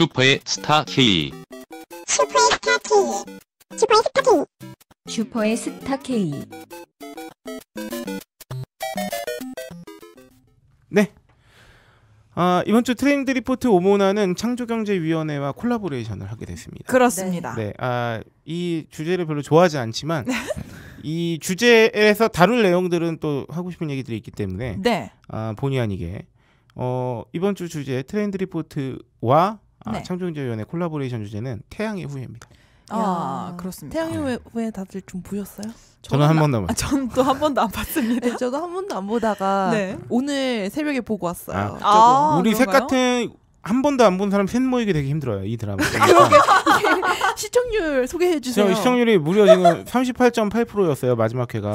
슈퍼의 스타 K 슈퍼의 스타 K 슈퍼의 스타 K 슈퍼의 스타 K 네 아, 이번 주 트렌드 리포트 오모나는 창조경제위원회와 콜라보레이션을 하게 됐습니다. 그렇습니다. 네, 아, 이 주제를 별로 좋아하지 않지만 네. 이 주제에서 다룰 내용들은 또 하고 싶은 얘기들이 있기 때문에 네. 아, 본의 아니게 어, 이번 주 주제 트렌드 리포트와 아, 네. 창조경제위원회 콜라보레이션 주제는 태양의 후예입니다. 아, 그렇습니다. 태양의 네. 후예 다들 좀 보셨어요? 저는 한 번도 안봤또한 아, 번도 안 봤습니다. 네, 저도 한 번도 안 보다가 네. 오늘 새벽에 보고 왔어요. 아, 아, 우리 색 같은 한 번도 안 본 사람 셋 모이기 되게 힘들어요 이 드라마. 시청률 소개해 주세요. 시청, 률이 무려 지금 38.8%였어요 마지막 회가.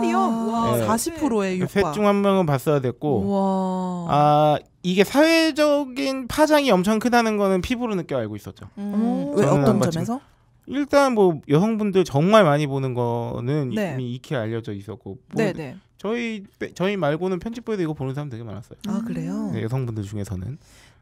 38이요? 와 네. 40%의 육박. 셋중 한 명은 봤어야 됐고. 와. 아 이게 사회적인 파장이 엄청 크다는 거는 피부로 느껴 알고 있었죠. 음. 왜 음. 어떤 점에서? 일단 뭐 여성분들 정말 많이 보는 거는 네. 이미 익히 알려져 있었고 뭐 네, 네. 저희 저희 말고는 편집부에도 이거 보는 사람 되게 많았어요. 아 그래요? 네, 여성분들 중에서는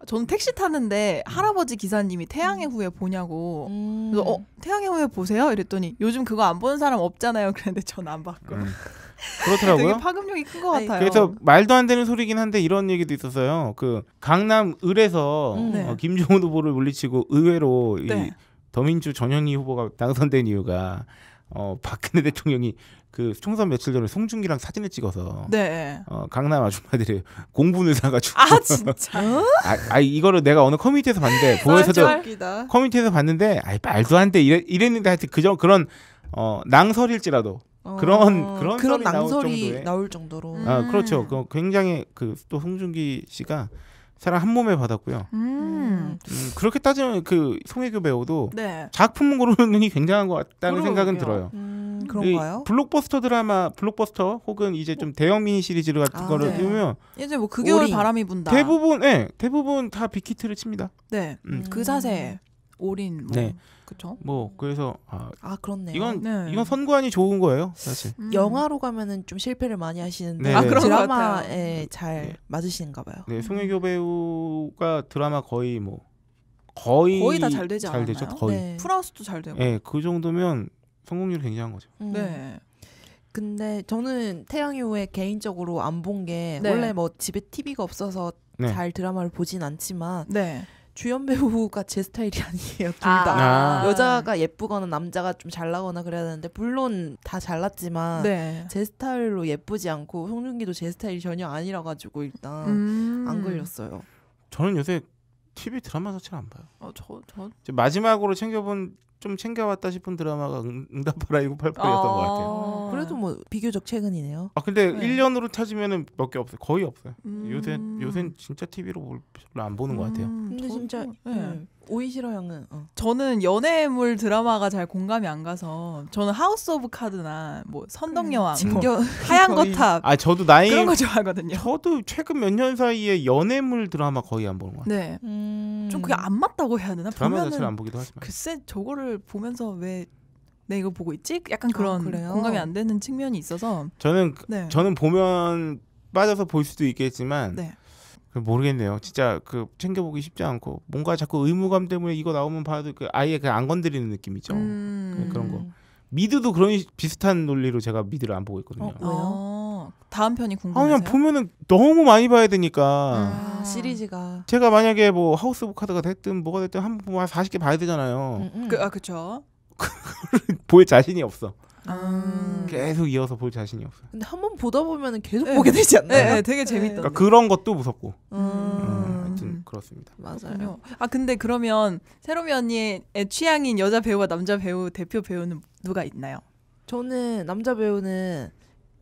저는 택시 타는데 음. 할아버지 기사님이 태양의 음. 후예 보냐고 음. 그래서 어 음. 태양의 후예 보세요 이랬더니 요즘 그거 안 보는 사람 없잖아요 그런는데전 안 봤고 음. 그렇더라고요. 되게 파급력이 큰 것 같아요. 그래서 말도 안 되는 소리긴 한데 이런 얘기도 있었어요. 그 강남 을에서 음. 어, 네. 김종훈 후보를 물리치고 의외로 네. 이 더민주 전현희 후보가 당선된 이유가 어 박근혜 대통령이 그 총선 며칠 전에 송중기랑 사진을 찍어서 네. 어, 강남 아줌마들이 공분을 사가지고 아 진짜? 아, 아, 이거를 내가 어느 커뮤니티에서 봤는데 보에서도 아, 커뮤니티에서 봤는데 아이 말도 안 돼 이랬, 는데 하여튼 그저 그런 어, 낭설일지라도 어... 그런 그런, 그런 낭설이 나올, 정도로 음. 아 그렇죠 그 음. 굉장히 그또 송중기 씨가 사랑 한 몸에 받았고요. 음. 음, 그렇게 따지면 그 송혜교 배우도 네. 작품 고르는 눈이 굉장한 것 같다는 그러게요. 생각은 들어요. 음. 그런가요? 블록버스터 드라마, 블록버스터 혹은 이제 좀 대형 미니 시리즈 아, 같은 아, 거를 네. 보면 예전 뭐그 겨울 오 바람이 분다. 대부분, 예, 네, 대부분 다 빅히트를 칩니다. 네, 음. 그 사세. 올인 뭐. 네. 그쵸? 뭐 그래서 아, 아 그렇네요. 이건 네. 이건 선관이 좋은 거예요, 사실. 음. 영화로 가면은 좀 실패를 많이 하시는데 네. 아, 그런 드라마에 예, 네. 잘 네. 맞으시는가 봐요. 네, 음. 송혜교 배우가 드라마 거의 뭐 거의 거의 다 잘 되지 않나요? 잘 되죠. 거의. 네. 풀하우스도 잘 되고. 네, 그 정도면 성공률이 굉장한 거죠. 음. 네. 근데 저는 태양후에 개인적으로 안 본게 네. 원래 뭐 집에 TV가 없어서 네. 잘 드라마를 보진 않지만 네. 주연 배우가 제 스타일이 아니에요. 둘다 아. 아. 여자가 예쁘거나 남자가 좀 잘나거나 그래야 되는데 물론 다 잘났지만 네. 제 스타일로 예쁘지 않고 송중기도 제 스타일이 전혀 아니라 가지고 일단 음. 안 걸렸어요. 저는 요새 TV 드라마 자체를 안 봐요. 어, 저, 저... 마지막으로 챙겨본 좀 챙겨왔다 싶은 드라마가 응답하라 1988였던 아~ 것 같아요. 아. 그래도 뭐 비교적 최근이네요. 아 근데 네. 1년으로 찾으면몇개 없어요. 거의 없어요. 음~ 요새 요새 진짜 TV로 별로 안 보는 음~ 것 같아요. 음, 근데 진짜 뭐, 네. 네. 오이시러 형은 어. 저는 연애물 드라마가 잘 공감이 안 가서 저는 하우스 오브 카드나 뭐 선덕여왕, 음, 뭐, 뭐, 하얀 거탑 아 저도 나이 그런 거 좋아하거든요. 저도 최근 몇 년 사이에 연애물 드라마 거의 안 보는 것 같아요. 네, 음... 좀 그게 안 맞다고 해야 되나? 드라마 보면은, 자체를 안 보기도 하지만 글쎄 저거를 보면서 왜 내 이거 보고 있지? 약간 아, 그런 아, 공감이 안 되는 측면이 있어서 저는 네. 저는 보면 빠져서 볼 수도 있겠지만. 네. 모르겠네요. 진짜 그 챙겨보기 쉽지 않고 뭔가 자꾸 의무감 때문에 이거 나오면 봐도 그 아예 그냥 안 건드리는 느낌이죠. 음. 네, 그런 거. 미드도 그런 비슷한 논리로 제가 미드를 안 보고 있거든요. 어, 아, 다음 편이 궁금해요. 아, 그냥 보면은 너무 많이 봐야 되니까. 아, 음. 시리즈가. 제가 만약에 뭐 하우스 오브 카드가 됐든 뭐가 됐든 한번 40개 봐야 되잖아요. 음, 음. 그, 아, 그쵸. 볼 자신이 없어. 음. 계속 이어서 볼 자신이 없어요. 근데 한번 보다 보면 계속 네. 보게 되지 않나요? 네, 네 되게 재밌던. 그러니까 그런 것도 무섭고. 음. 음, 하여튼 그렇습니다. 맞아요. 아 근데 그러면 새로미 언니의 취향인 여자 배우와 남자 배우 대표 배우는 누가 있나요? 저는 남자 배우는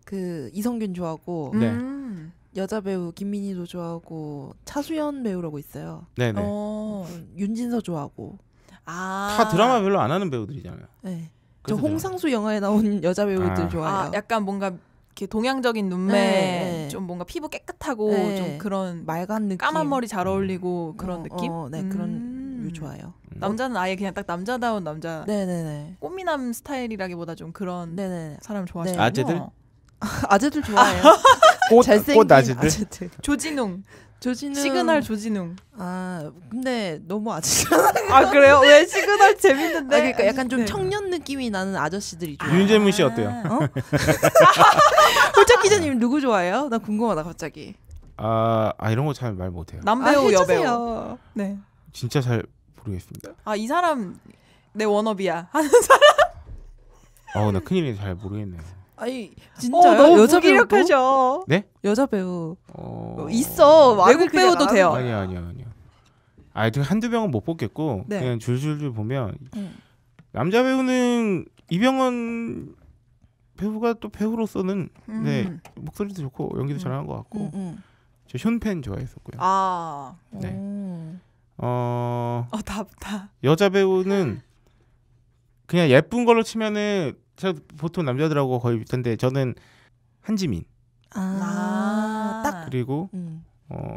그 이성균 좋아하고 음. 네. 음. 여자 배우 김민희도 좋아하고 차수연 배우라고 있어요. 네네. 네. 어. 음, 윤진서 좋아하고. 아. 다 드라마 별로 안 하는 배우들이잖아요. 네. 저 홍상수 영화에 나온 여자 배우들 아. 좋아해요. 아, 약간 뭔가 이렇게 동양적인 눈매, 네, 네. 좀 뭔가 피부 깨끗하고 네. 좀 그런 맑은 느낌, 까만 머리 잘 음. 어울리고 그런 어, 느낌. 어, 네, 음. 그런 좋아해요. 남자는 아예 그냥 딱 남자다운 남자. 네네네. 꽃미남 네, 네. 스타일이라기보다 좀 그런 네네네. 사람 좋아하시요 는 아재들? 아재들 좋아해요. 꽃, 잘생긴 꽃 아재들. 아재들. 조진웅. 조진웅 시그널 조진웅. 아 근데 너무 아저씨아 그래요? 왜 시그널 재밌는데? 아, 그러니까 약간 좀 네. 청년 느낌이 나는 아저씨들이 좋아. 윤재문 씨 어때요? 어? 홀짝 기자님 누구 좋아해요? 나 궁금하다 갑자기. 아, 아 이런 거 잘 말 못해요. 남배우 아, 여배우. 네. 진짜 잘 모르겠습니다. 아이 사람 내 워너비야 하는 사람. 어나 큰일이 잘 모르겠네요. 아니 진짜 어, 너무 여자 무기력하죠. 네? 여자 배우 어... 뭐 있어. 외국 배우도 돼요. 아니요 아니요 아니요. 아이 한두 병은 못 뽑겠고 네. 그냥 줄줄줄 보면 음. 남자 배우는 이병헌 배우가 또 배우로서는 음. 네 목소리도 좋고 연기도 음. 잘하는 것 같고 음, 음. 저 현팬 좋아했었고요. 아 네. 어. 답다. 여자 배우는 그냥 예쁜 걸로 치면은 저 보통 남자들하고 거의 비슷한데 저는 한지민. 아. 아, 딱 그리고 음. 어.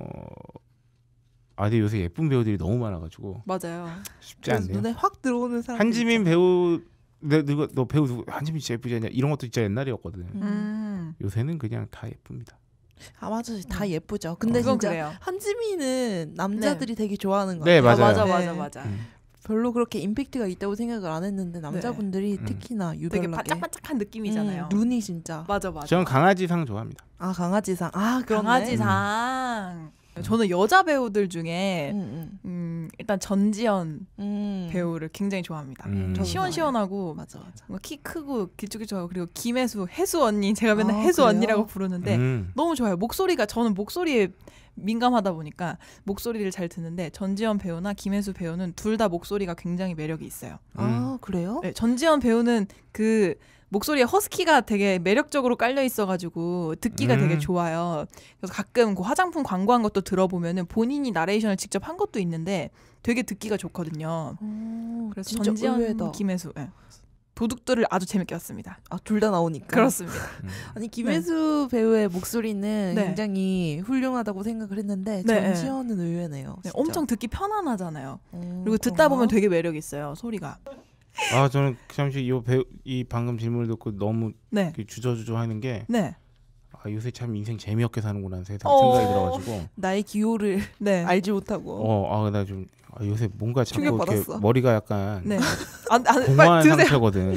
아, 근데 요새 예쁜 배우들이 너무 많아가지고 맞아요. 쉽지 않네요. 눈에 확 들어오는 사람. 한지민 배우 내 누가 너 배우 누구 한지민 진짜 예쁘지 않냐 이런 것도 진짜 옛날이었거든요. 음. 음. 요새는 그냥 다 예쁩니다. 아 맞아 음. 다 예쁘죠. 어. 근데 어, 진짜 그래요. 한지민은 남자들이 네. 되게 좋아하는 거같요 네, 맞아요. 아, 맞아 맞아 네. 맞아. 음. 별로 그렇게 임팩트가 있다고 생각을 안 했는데 네. 남자분들이 네. 특히나 유별나게 되게 반짝반짝한 느낌이잖아요. 음, 눈이 진짜. 맞아 맞아. 저는 강아지상 좋아합니다. 아 강아지상. 아 그렇네. 강아지상. 음. 저는 여자 배우들 중에 음, 음. 음 일단 전지현 음. 배우를 굉장히 좋아합니다. 음. 시원시원하고 맞아, 맞아. 키 크고 길쭉길쭉하고 그리고 김혜수 혜수 언니 제가 맨날 아, 해수 그래요? 언니라고 부르는데 음. 너무 좋아요. 목소리가 저는 목소리에 민감하다 보니까 목소리를 잘 듣는데 전지현 배우나 김혜수 배우는 둘 다 목소리가 굉장히 매력이 있어요. 아 그래요? 네, 전지현 배우는 그 목소리에 허스키가 되게 매력적으로 깔려 있어가지고 듣기가 음. 되게 좋아요. 그래서 가끔 그 화장품 광고한 것도 들어보면은 본인이 나레이션을 직접 한 것도 있는데 되게 듣기가 좋거든요. 오, 그래서 전지현 의외다. 김혜수 네. 도둑들을 아주 재밌게 봤습니다. 아둘 다 나오니까 그렇습니다. 음. 아니 김혜수 네. 배우의 목소리는 네. 굉장히 훌륭하다고 생각을 했는데 네, 네. 전지현은 의외네요. 네, 엄청 듣기 편안하잖아요. 오, 그리고 듣다 그런가? 보면 되게 매력 있어요 소리가. 아 저는 그 잠시 요 배우 이 방금 질문을 듣고 너무 네. 주저주저하는 게 네. 아, 요새 참 인생 재미없게 사는구나 하는 어. 생각이 들어가지고 나의 기호를 네. 알지 못하고 어 아 나좀 아, 요새 뭔가 자꾸 이렇게 머리가 약간 네. 안, 안, 공허 상태거든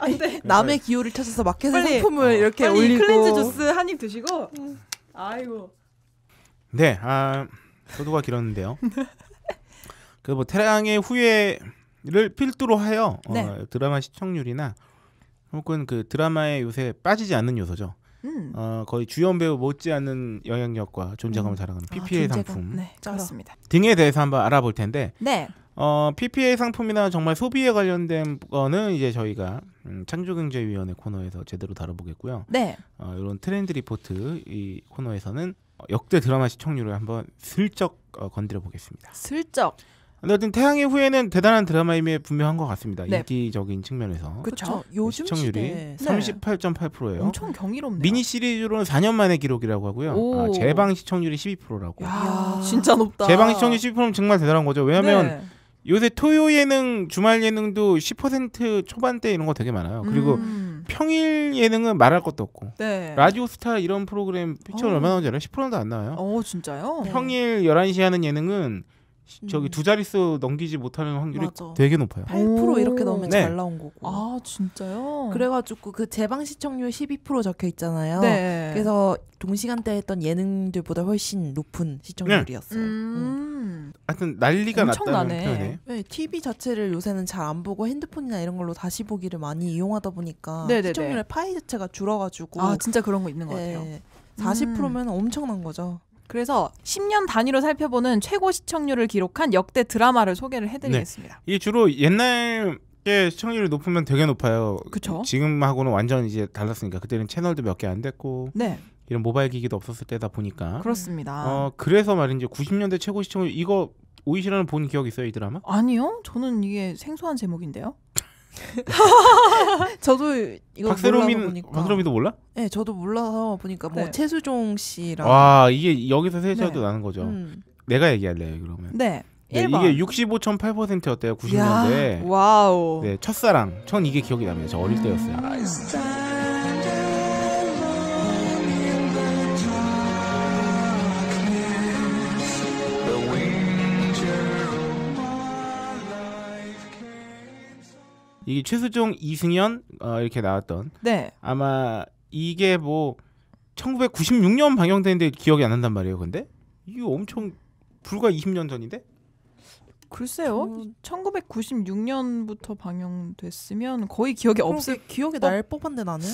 안돼 남의 기호를 찾아서 마켓에 빨리, 상품을 어, 이렇게 올리고 클렌즈 주스 한 입 드시고 음. 아이고 네아 소도가 길었는데요 그뭐 태양의 후예 를 필두로 하여 어, 네. 어, 드라마 시청률이나 혹은 그 드라마에 요새 빠지지 않는 요소죠. 음. 어, 거의 주연 배우 못지않은 영향력과 존재감을 음. 자랑하는 PPA 아, 상품 네, 그렇습니다. 등에 대해서 한번 알아볼 텐데 네. 어, PPA 상품이나 정말 소비에 관련된 거는 이제 저희가 음, 창조경제위원회 코너에서 제대로 다뤄보겠고요. 네. 어, 이런 트렌드 리포트 이 코너에서는 역대 드라마 시청률을 한번 슬쩍 어, 건드려 보겠습니다. 슬쩍 근데 어쨌든 태양의 후예는 대단한 드라마임에 분명한 것 같습니다. 네. 인기적인 측면에서. 그렇죠. 요 네, 시청률이 38.8%예요. 엄청 경이롭네요. 미니 시리즈로는 4년 만의 기록이라고 하고요. 아, 재방 시청률이 12%라고. 야, 진짜 높다. 재방 시청률 12%면 정말 대단한 거죠. 왜냐하면 네. 요새 토요 예능, 주말 예능도 10% 초반대 이런 거 되게 많아요. 그리고 음. 평일 예능은 말할 것도 없고. 네. 라디오 스타 이런 프로그램 피처 어. 얼마나 나오지 않아요? 10%도 안 나와요. 어, 진짜요? 평일 11시 하는 예능은 저기 음. 두 자릿수 넘기지 못하는 확률이 맞아. 되게 높아요. 8% 이렇게 넣으면 네. 잘 나온 거고. 아 진짜요? 그래가지고 그 재방 시청률 12% 적혀 있잖아요. 네. 그래서 동시간대 했던 예능들보다 훨씬 높은 시청률이었어요. 네. 음. 음. 하여튼 난리가 났다는 표현에. 네, TV 자체를 요새는 잘 안 보고 핸드폰이나 이런 걸로 다시 보기를 많이 이용하다 보니까 네네네. 네, 네. 시청률의 파이 자체가 줄어가지고. 아 진짜 그런 거 있는 것 네, 같아요. 40%면 음. 엄청난 거죠. 그래서 10년 단위로 살펴보는 최고 시청률을 기록한 역대 드라마를 소개를 해드리겠습니다. 네. 이 주로 옛날 게 시청률이 높으면 되게 높아요. 그쵸? 지금하고는 완전 이제 달랐으니까 그때는 채널도 몇 개 안 됐고 네. 이런 모바일 기기도 없었을 때다 보니까 그렇습니다. 어, 그래서 말인지 90년대 최고 시청률 이거 오이시라는 본 기억 있어요 이 드라마? 아니요, 저는 이게 생소한 제목인데요. 저도 이거 박세롬이는 박세롬이도 몰라? 네, 저도 몰라서 보니까 뭐 네. 최수종 씨랑 와 이게 여기서 세차도 네. 나는 거죠. 음. 내가 얘기할래요 그러면. 네. 네, 이게 65.8%였대요 90년대. 와우. 네, 첫사랑. 전 이게 기억이 납니다. 저 어릴 때였어요. 아, 이게 최수종 이승현 어, 이렇게 나왔던 네. 아마 이게 뭐 1996년 방영된데 기억이 안 난단 말이에요. 근데 이게 엄청 불과 20년 전인데? 글쎄요. 음, 1996년부터 방영됐으면 거의 기억이 없을 기억이 어? 날 법한데 나는.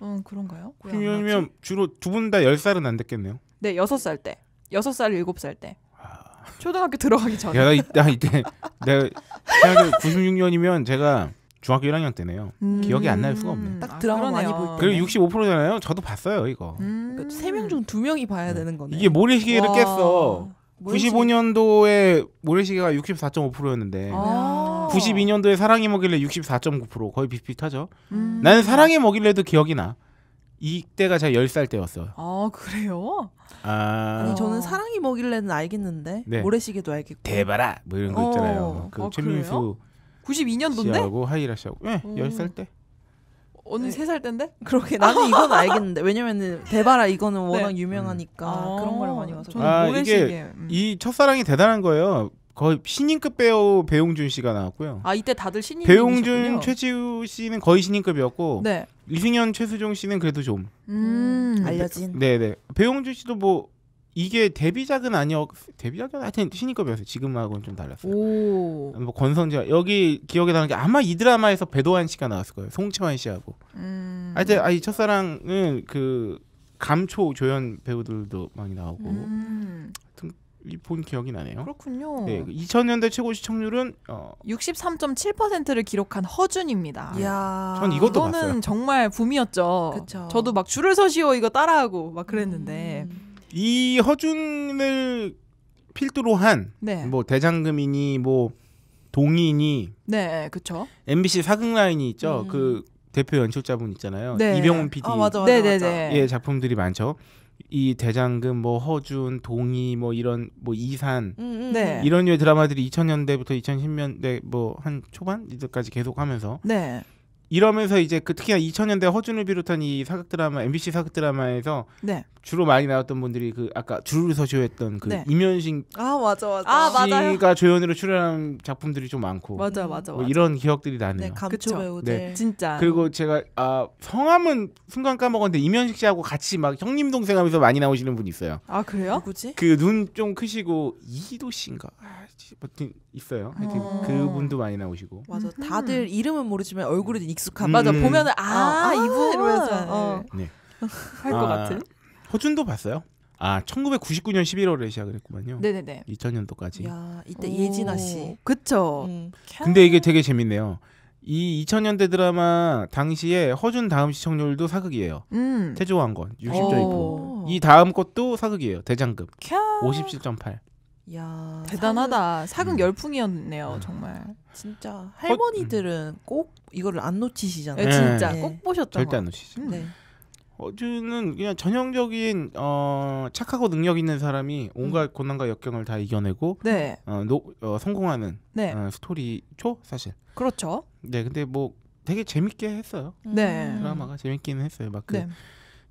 음, 그런가요? 그러면 주로 두 분다 10살은 안 됐겠네요. 네, 6살 때. 6살, 7살 때. 아. 초등학교 들어가기 전에. 야, 나, 이, 나 이때 내가 96년이면 제가 중학교 1학년 때네요. 음. 기억이 안 날 수가 없네. 딱 드라마 아, 많이 볼 때. 그리고 65%잖아요. 저도 봤어요, 이거. 음. 그러니까 세명 중2 명이 봐야 네. 되는 거네. 이게 모래시계를 와. 깼어. 모래시계. 95년도에 모래시계가 64.5%였는데 아. 92년도에 사랑이 먹일래 64.9% 거의 비슷비슷하죠. 음. 나는 사랑이 먹일래도 기억이 나. 이때가 제가 10살 때였어요. 아, 그래요? 아. 니 저는 사랑이 먹일래는 알겠는데. 네. 모래시계도 알겠고. 대바라! 뭐 이런 거 있잖아요. 어. 그 아, 최민수 그래요? 92년도인데? 씨하고 하이라 씨하고. 네, 음. 10살 때. 언니 네. 3살 때인데? 그러게 나는 이건 알겠는데 왜냐면은 대바라 이거는 네. 워낙 네. 유명하니까 음. 아, 그런 걸 많이 봐서 아, 이게 음. 이 첫사랑이 대단한 거예요 거의 신인급 배우 배용준 씨가 나왔고요 아 이때 다들 신인 배용준 최지우 씨는 거의 신인급이었고 네. 이승현 최수종 씨는 그래도 좀 음, 알려진 네네 네. 배용준 씨도 뭐 이게 데뷔작은 아니었 데뷔작은 하여튼 신인급이었어요. 지금하고는 좀 달랐어요. 뭐 권성재 여기 기억에 남는 게 아마 이 드라마에서 배도환 씨가 나왔을 거예요. 송채환 씨하고. 음. 하여튼 아이 첫사랑은 그 감초 조연 배우들도 많이 나오고. 음. 본 기억이 나네요. 그렇군요. 네, 2000년대 그 최고 시청률은 어 63.7%를 기록한 허준입니다. 네. 이야. 전 이것도 봤어요. 정말 붐이었죠. 그쵸. 저도 막 줄을 서시오 이거 따라하고 막 그랬는데. 음. 이 허준을 필두로 한뭐 네. 대장금이니 뭐 동인이 네, 그렇죠. MBC 사극 라인이 있죠. 음. 그 대표 연출자분 있잖아요. 네. 이병훈 아, PD. 아, 맞아, 맞아, 네, 네, 맞아. 예, 작품들이 많죠. 이 대장금 뭐 허준, 동이뭐 이런 뭐 이산 음, 음, 음, 네. 이런 류의 드라마들이 2000년대부터 2010년대 뭐 한 초반 이때까지 계속 하면서 네. 이러면서 이제 그 특히나 2000년대 허준을 비롯한 이 사극 드라마 MBC 사극 드라마에서 네. 주로 많이 나왔던 분들이 그 아까 줄을 서시했던 그 네. 임현식 아 맞아 맞아 아, 씨가 맞아 조연으로 출연한 작품들이 좀 많고 맞아 맞아, 뭐 맞아. 이런 기억들이 나네요. 네, 감초 배우들 네. 진짜 그리고 제가 아 성함은 순간 까먹었는데 이면식 씨하고 같이 막 형님 동생하면서 많이 나오시는 분이 있어요. 아 그래요? 누구지? 그 눈 좀 크시고 이도 씨인가? 버튼 뭐, 그, 있어요. 어. 하여튼 어. 그분도 많이 나오시고. 맞아. 음. 다들 이름은 모르지만 얼굴은 익숙한. 음. 맞아. 보면은 아, 어, 아 이분 이러면서 어. 네. 할것 아, 같은. 허준도 봤어요. 아, 1999년 11월에 시작을 했구만요. 네네네. 2000년도까지. 야, 이때 오. 예진아 씨. 그쵸. 음. 근데 이게 되게 재밌네요. 이 2000년대 드라마 당시에 허준 다음 시청률도 사극이에요. 음. 태조왕건 60.2%. 이 다음 것도 사극이에요. 대장급 57.8. 야 대단하다. 사극, 사극 음. 열풍이었네요, 네. 정말. 진짜 어? 할머니들은 음. 꼭 이거를 안 놓치시잖아요. 네, 진짜 네. 꼭 보셨죠. 절대 안 놓치죠. 네. 어제는 그냥 전형적인 어, 착하고 능력 있는 사람이 온갖 음. 고난과 역경을 다 이겨내고 네. 어, 노, 어, 성공하는 네. 어, 스토리죠 사실. 그렇죠. 네, 근데 뭐 되게 재밌게 했어요. 음. 네. 드라마가 재밌기는 했어요. 막 그, 네.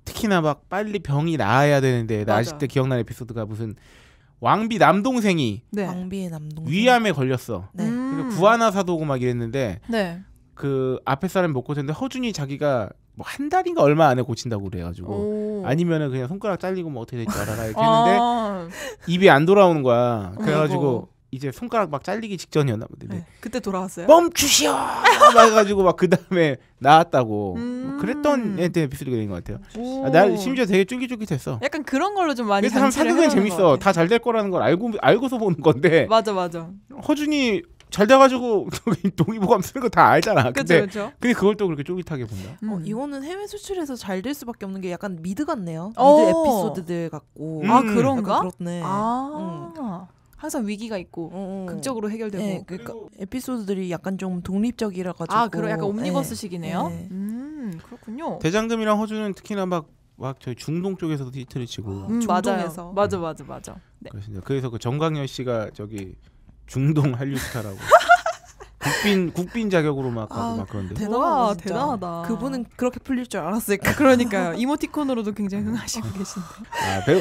특히나 막 빨리 병이 나아야 되는데 나 아직도 기억나는 에피소드가 무슨 왕비 남동생이 네. 왕비의 남동생 위암에 걸렸어. 네. 그래서 음. 구하나 사도고 막 이랬는데 네. 그 앞에 사람이 못 고쳤는데 허준이 자기가 뭐 한 달인가 얼마 안에 고친다고 그래가지고 아니면은 그냥 손가락 잘리고 뭐 어떻게 될지 알아라 이렇게 했는데 아. 입이 안 돌아오는 거야. 그래가지고 이제 손가락 막 잘리기 직전이었나 본데. 네. 그때 돌아왔어요. 멈추시오. 해가지고 막 그 다음에 나왔다고 뭐 음... 그랬던 애한테 에피소드가 있것 같아요. 아, 나 심지어 되게 쫄깃쫄깃했어. 약간 그런 걸로 좀 많이. 그래서 사극은 재밌어. 다 잘 될 거라는 걸 알고 알고서 보는 건데. 맞아 맞아. 허준이 잘 돼가지고 동의보감 쓰는 거 다 알잖아. 근데 그쵸? 근데 그걸 또 그렇게 쫄깃하게 본다. 음. 어, 이거는 해외 수출해서 잘 될 수밖에 없는 게 약간 미드 같네요. 미드 어. 에피소드들 같고. 음. 아 그런가? 그렇네. 아. 음. 항상 위기가 있고 음, 극적으로 해결되고 네, 그러니까 에피소드들이 약간 좀 독립적이라 가지고 아 그럼 약간 옴니버스식이네요. 네, 네. 음 그렇군요. 대장금이랑 허준은 특히나 막 막 저희 중동 쪽에서도 히트를 치고 아, 음, 음 맞아 맞아 맞아 맞아. 네. 그래서 그 정광현 씨가 저기 중동 한류 스타라고. 국빈 국빈 자격으로 막 하고 아, 막 그런데 대단하다, 대단하다 그분은 그렇게 풀릴 줄 알았을까 그러니까요 이모티콘으로도 굉장히 흥하시고 어. 계신데 아 배우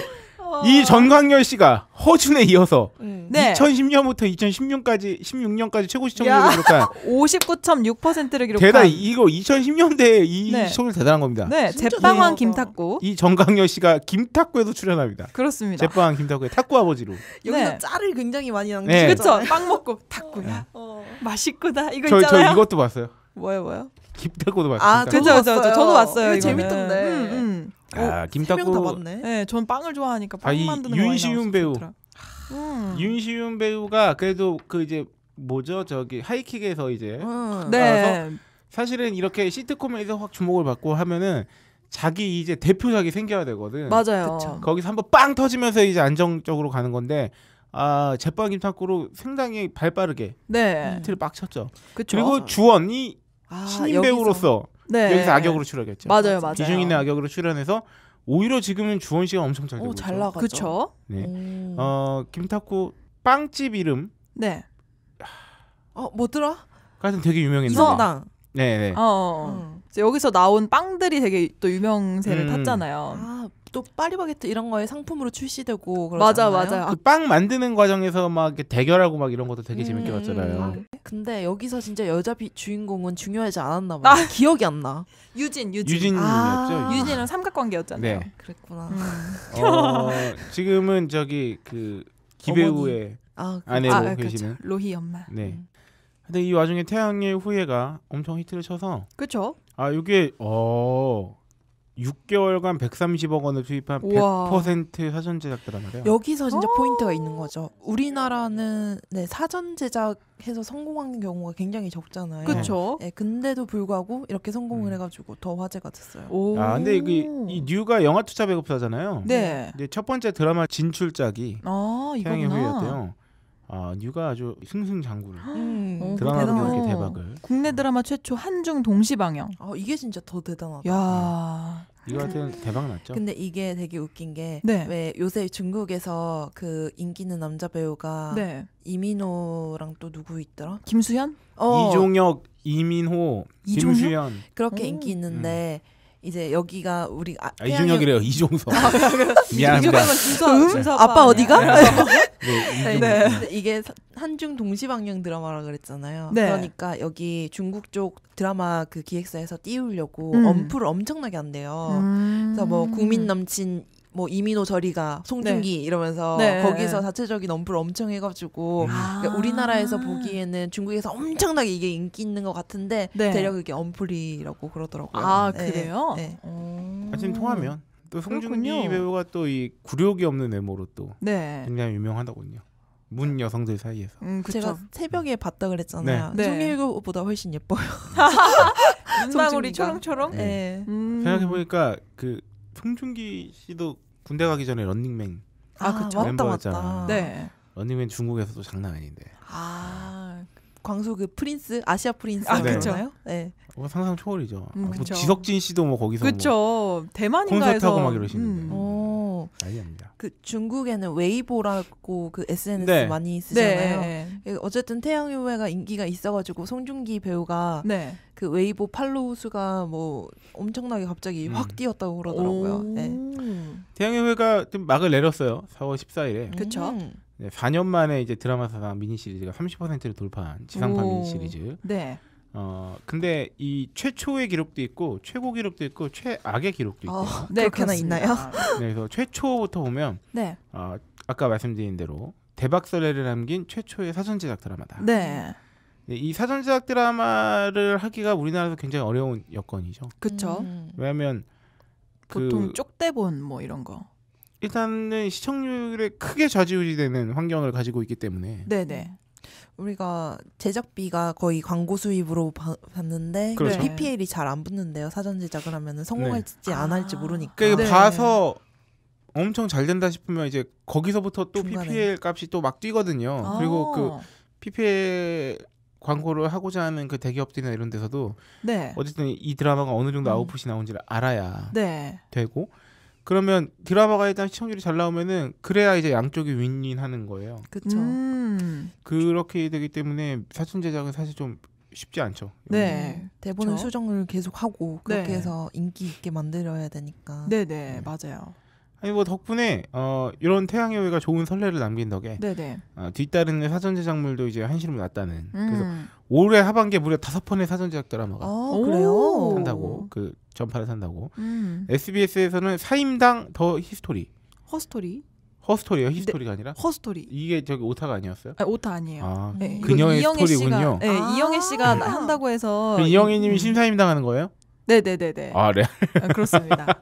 이 전광열 씨가 허준에 이어서 네. 2010년부터 2016년까지 16년까지 최고 시청률을 기록한 59.6%를 기록한 대단 이거 2010년대 이 네. 시청률 대단한 겁니다. 네, 제빵왕 김탁구. 이 전광열 씨가 김탁구에도 출연합니다. 그렇습니다. 제빵왕 김탁구의 탁구 아버지로. 여기서 네. 짤을 굉장히 많이 남기죠. 네. 그렇죠. 빵 먹고 탁구야. 어. 맛있구나. 이거 저, 있잖아요. 저 이것도 봤어요. 뭐요 뭐요? 김탁구도 아, 봤어요. 아, 그죠, 그죠. 저도 봤어요. 재밌던데. 음, 음. 아, 어, 김탁구. 네, 전 빵을 좋아하니까 빵 아, 만드는 윤시윤 배우. 음. 윤시윤 배우가 그래도 그 이제 뭐죠? 저기 하이킥에서 이제 음. 네. 사실은 이렇게 시트콤에서 확 주목을 받고 하면은 자기 이제 대표작이 생겨야 되거든. 맞아요. 그쵸. 거기서 한번 빵 터지면서 이제 안정적으로 가는 건데 아 제빵 김탁구로 상당히 발빠르게 네. 틀을 빡쳤죠. 그쵸? 그리고 주원이 아, 신인 여기서. 배우로서 네. 여기서 악역으로 출연했죠. 맞아요, 맞아요. 비중있는 악역으로 출연해서 오히려 지금은 주원 씨가 엄청 잘 되고 오, 잘 나가죠. 그쵸? 네. 음. 어, 김탁구 빵집 이름. 네. 어, 뭐더라? 하여튼 되게 유명했는데. 이성당. 네, 네. 어. 어. 음. 여기서 나온 빵들이 되게 또 유명세를 음. 탔잖아요. 아, 또 파리바게트 이런 거에 상품으로 출시되고 그아요 맞아 맞아요. 아. 그빵 만드는 과정에서 막 대결하고 막 이런 것도 되게 음, 재밌게 봤잖아요. 아. 근데 여기서 진짜 여자 비, 주인공은 중요하지 않았나 봐. 요 아. 기억이 안 나. 유진 유진. 유진이었죠. 아, 유진은 삼각관계였잖아요. 네. 그랬구나. 음. 어, 지금은 저기 그 기배우의 아, 그, 아내로 아, 그렇죠. 계시는 그렇 로희 엄마. 네. 음. 근데 이 와중에 태양의 후예가 엄청 히트를 쳐서 그렇죠. 아 이게 어 6개월간 130억 원을 투입한 우와. 100% 사전 제작드라마이야 여기서 진짜 아. 포인트가 있는 거죠. 우리나라는 네, 사전 제작해서 성공한 경우가 굉장히 적잖아요. 그렇죠. 네, 근데도 불구하고 이렇게 성공을 음. 해가지고 더 화제가 됐어요. 오. 아 근데 이게 그 이 뉴가 영화 투자 배급사잖아요. 네. 근데 첫 번째 드라마 진출작이 아, 태양의 후예였대요. 아 뉴가 아주 승승장구를 음, 어, 드라마 대 이렇게 대박을 국내 드라마 최초 한중 동시 방영. 아 이게 진짜 더 대단하다. 야 음. 이거 하여튼 대박 났죠. 근데 이게 되게 웃긴 게 네. 왜 요새 중국에서 그 인기 있는 남자 배우가 네. 이민호랑 또 누구 있더라? 김수현? 어. 이종혁, 이민호, 이종혁? 김수현 그렇게 인기 음. 있는데 음. 이제 여기가 우리 아, 아, 이중혁이래요 이종석 아, 미안합니다 준서 준 아빠 어디가? 네, 네. 네. 네. 네. 이게 한중 동시방영 드라마라 그랬잖아요. 네. 그러니까 여기 중국 쪽 드라마 그 기획사에서 띄우려고 음. 엄플을 엄청나게 한대요. 음. 그래서 뭐 음. 국민 넘친 뭐 이민호 저리가 송중기 네. 이러면서 네. 거기서 자체적인 언플 엄청 해가지고 음. 그러니까 아~ 그러니까 우리나라에서 보기에는 중국에서 엄청나게 이게 인기 있는 것 같은데 네. 대략 이게 언플이라고 그러더라고요. 아 네. 그래요? 네. 아침 통하면 또 송중기 그렇군요. 배우가 또이 굴욕이 없는 외모로 또 네. 굉장히 유명하다군요. 문 여성들 사이에서. 음, 제가 새벽에 봤다 그랬잖아요. 네. 네. 송일구보다 훨씬 예뻐요. 눈망울이 초롱초롱. 네. 음. 생각해 보니까 그 홍준기 씨도 군대 가기 전에 런닝맨 아, 아 그쵸 맞다 맞다. 네. 네. 런닝맨 중국에서도 장난 아닌데. 아 광수 그 프린스 아시아 프린스 아, 그렇죠아요 네. 뭐 상상 초월이죠. 음, 아, 뭐 지석진 씨도 뭐 거기서 그렇죠. 뭐 대만인가에서 콘서트하고 막 이러시는데. 음. 어. 음. 난니다그 중국에는 웨이보라고 그 SNS 네. 많이 쓰잖아요. 네. 그 어쨌든 태양유회가 인기가 있어가지고 송중기 배우가 네. 그 웨이보 팔로우 수가 뭐 엄청나게 갑자기 음. 확 뛰었다고 그러더라고요. 네. 태양유회가 좀 막을 내렸어요. 4월 14일에. 그렇죠. 음. 네, 4년 만에 이제 드라마 사상 미니 시리즈가 30%를 돌파한 지상파 오. 미니 시리즈. 네. 어 근데 이 최초의 기록도 있고 최고 기록도 있고 최악의 기록도 있고 어, 네 그렇게나 있나요? 아. 네, 그래서 최초부터 보면 네. 어, 아까 말씀드린 대로 대박설레를 남긴 최초의 사전 제작 드라마다. 네. 네 이 사전 제작 드라마를 하기가 우리나라에서 굉장히 어려운 여건이죠. 그렇죠. 음. 왜냐하면 보통 그 쪽대본 뭐 이런 거. 일단은 시청률에 크게 좌지우지 되는 환경을 가지고 있기 때문에 네네 우리가 제작비가 거의 광고 수입으로 바, 받는데 그렇죠. 네. PPL이 잘 안 붙는데요 사전 제작을 하면은 성공할지 네. 안 할지 아. 모르니까 그러니까 네. 봐서 엄청 잘 된다 싶으면 이제 거기서부터 또 중간에. PPL 값이 또 막 뛰거든요 아 그리고 그 PPL 광고를 하고자 하는 그 대기업들이나 이런 데서도 네. 어쨌든 이 드라마가 어느 정도 음. 아웃풋이 나온지를 알아야 네. 되고 그러면 드라마가 일단 시청률이 잘 나오면은 그래야 이제 양쪽이 윈윈 하는 거예요. 그렇죠. 음. 그렇게 되기 때문에 사촌 제작은 사실 좀 쉽지 않죠. 네. 음. 대본을 그렇 수정을 계속 하고 그렇게 네. 해서 인기 있게 만들어야 되니까. 네, 네, 맞아요. 아니 뭐 덕분에 어 이런 태양의 회가 좋은 선례를 남긴 덕에 네네. 어, 뒤따르는 사전 제작물도 이제 한시름 났다는 음. 그래서 올해 하반기에 무려 다섯 편의 사전 제작 드라마가 오, 그래요? 산다고 그 전파를 산다고 음. SBS에서는 사임당 더 히스토리 허스토리 허스토리요 네. 히스토리가 네, 아니라 허스토리 이게 저기 오타가 아니었어요? 아, 오타 아니에요. 아, 네. 그녀의 스토리군요. 네, 아 이영애 씨가 네, 아. 한다고 해서 그 이영애님이 음. 심사임 당하는 거예요? 네네네네. 아, 레알. 네. 아, 그렇습니다.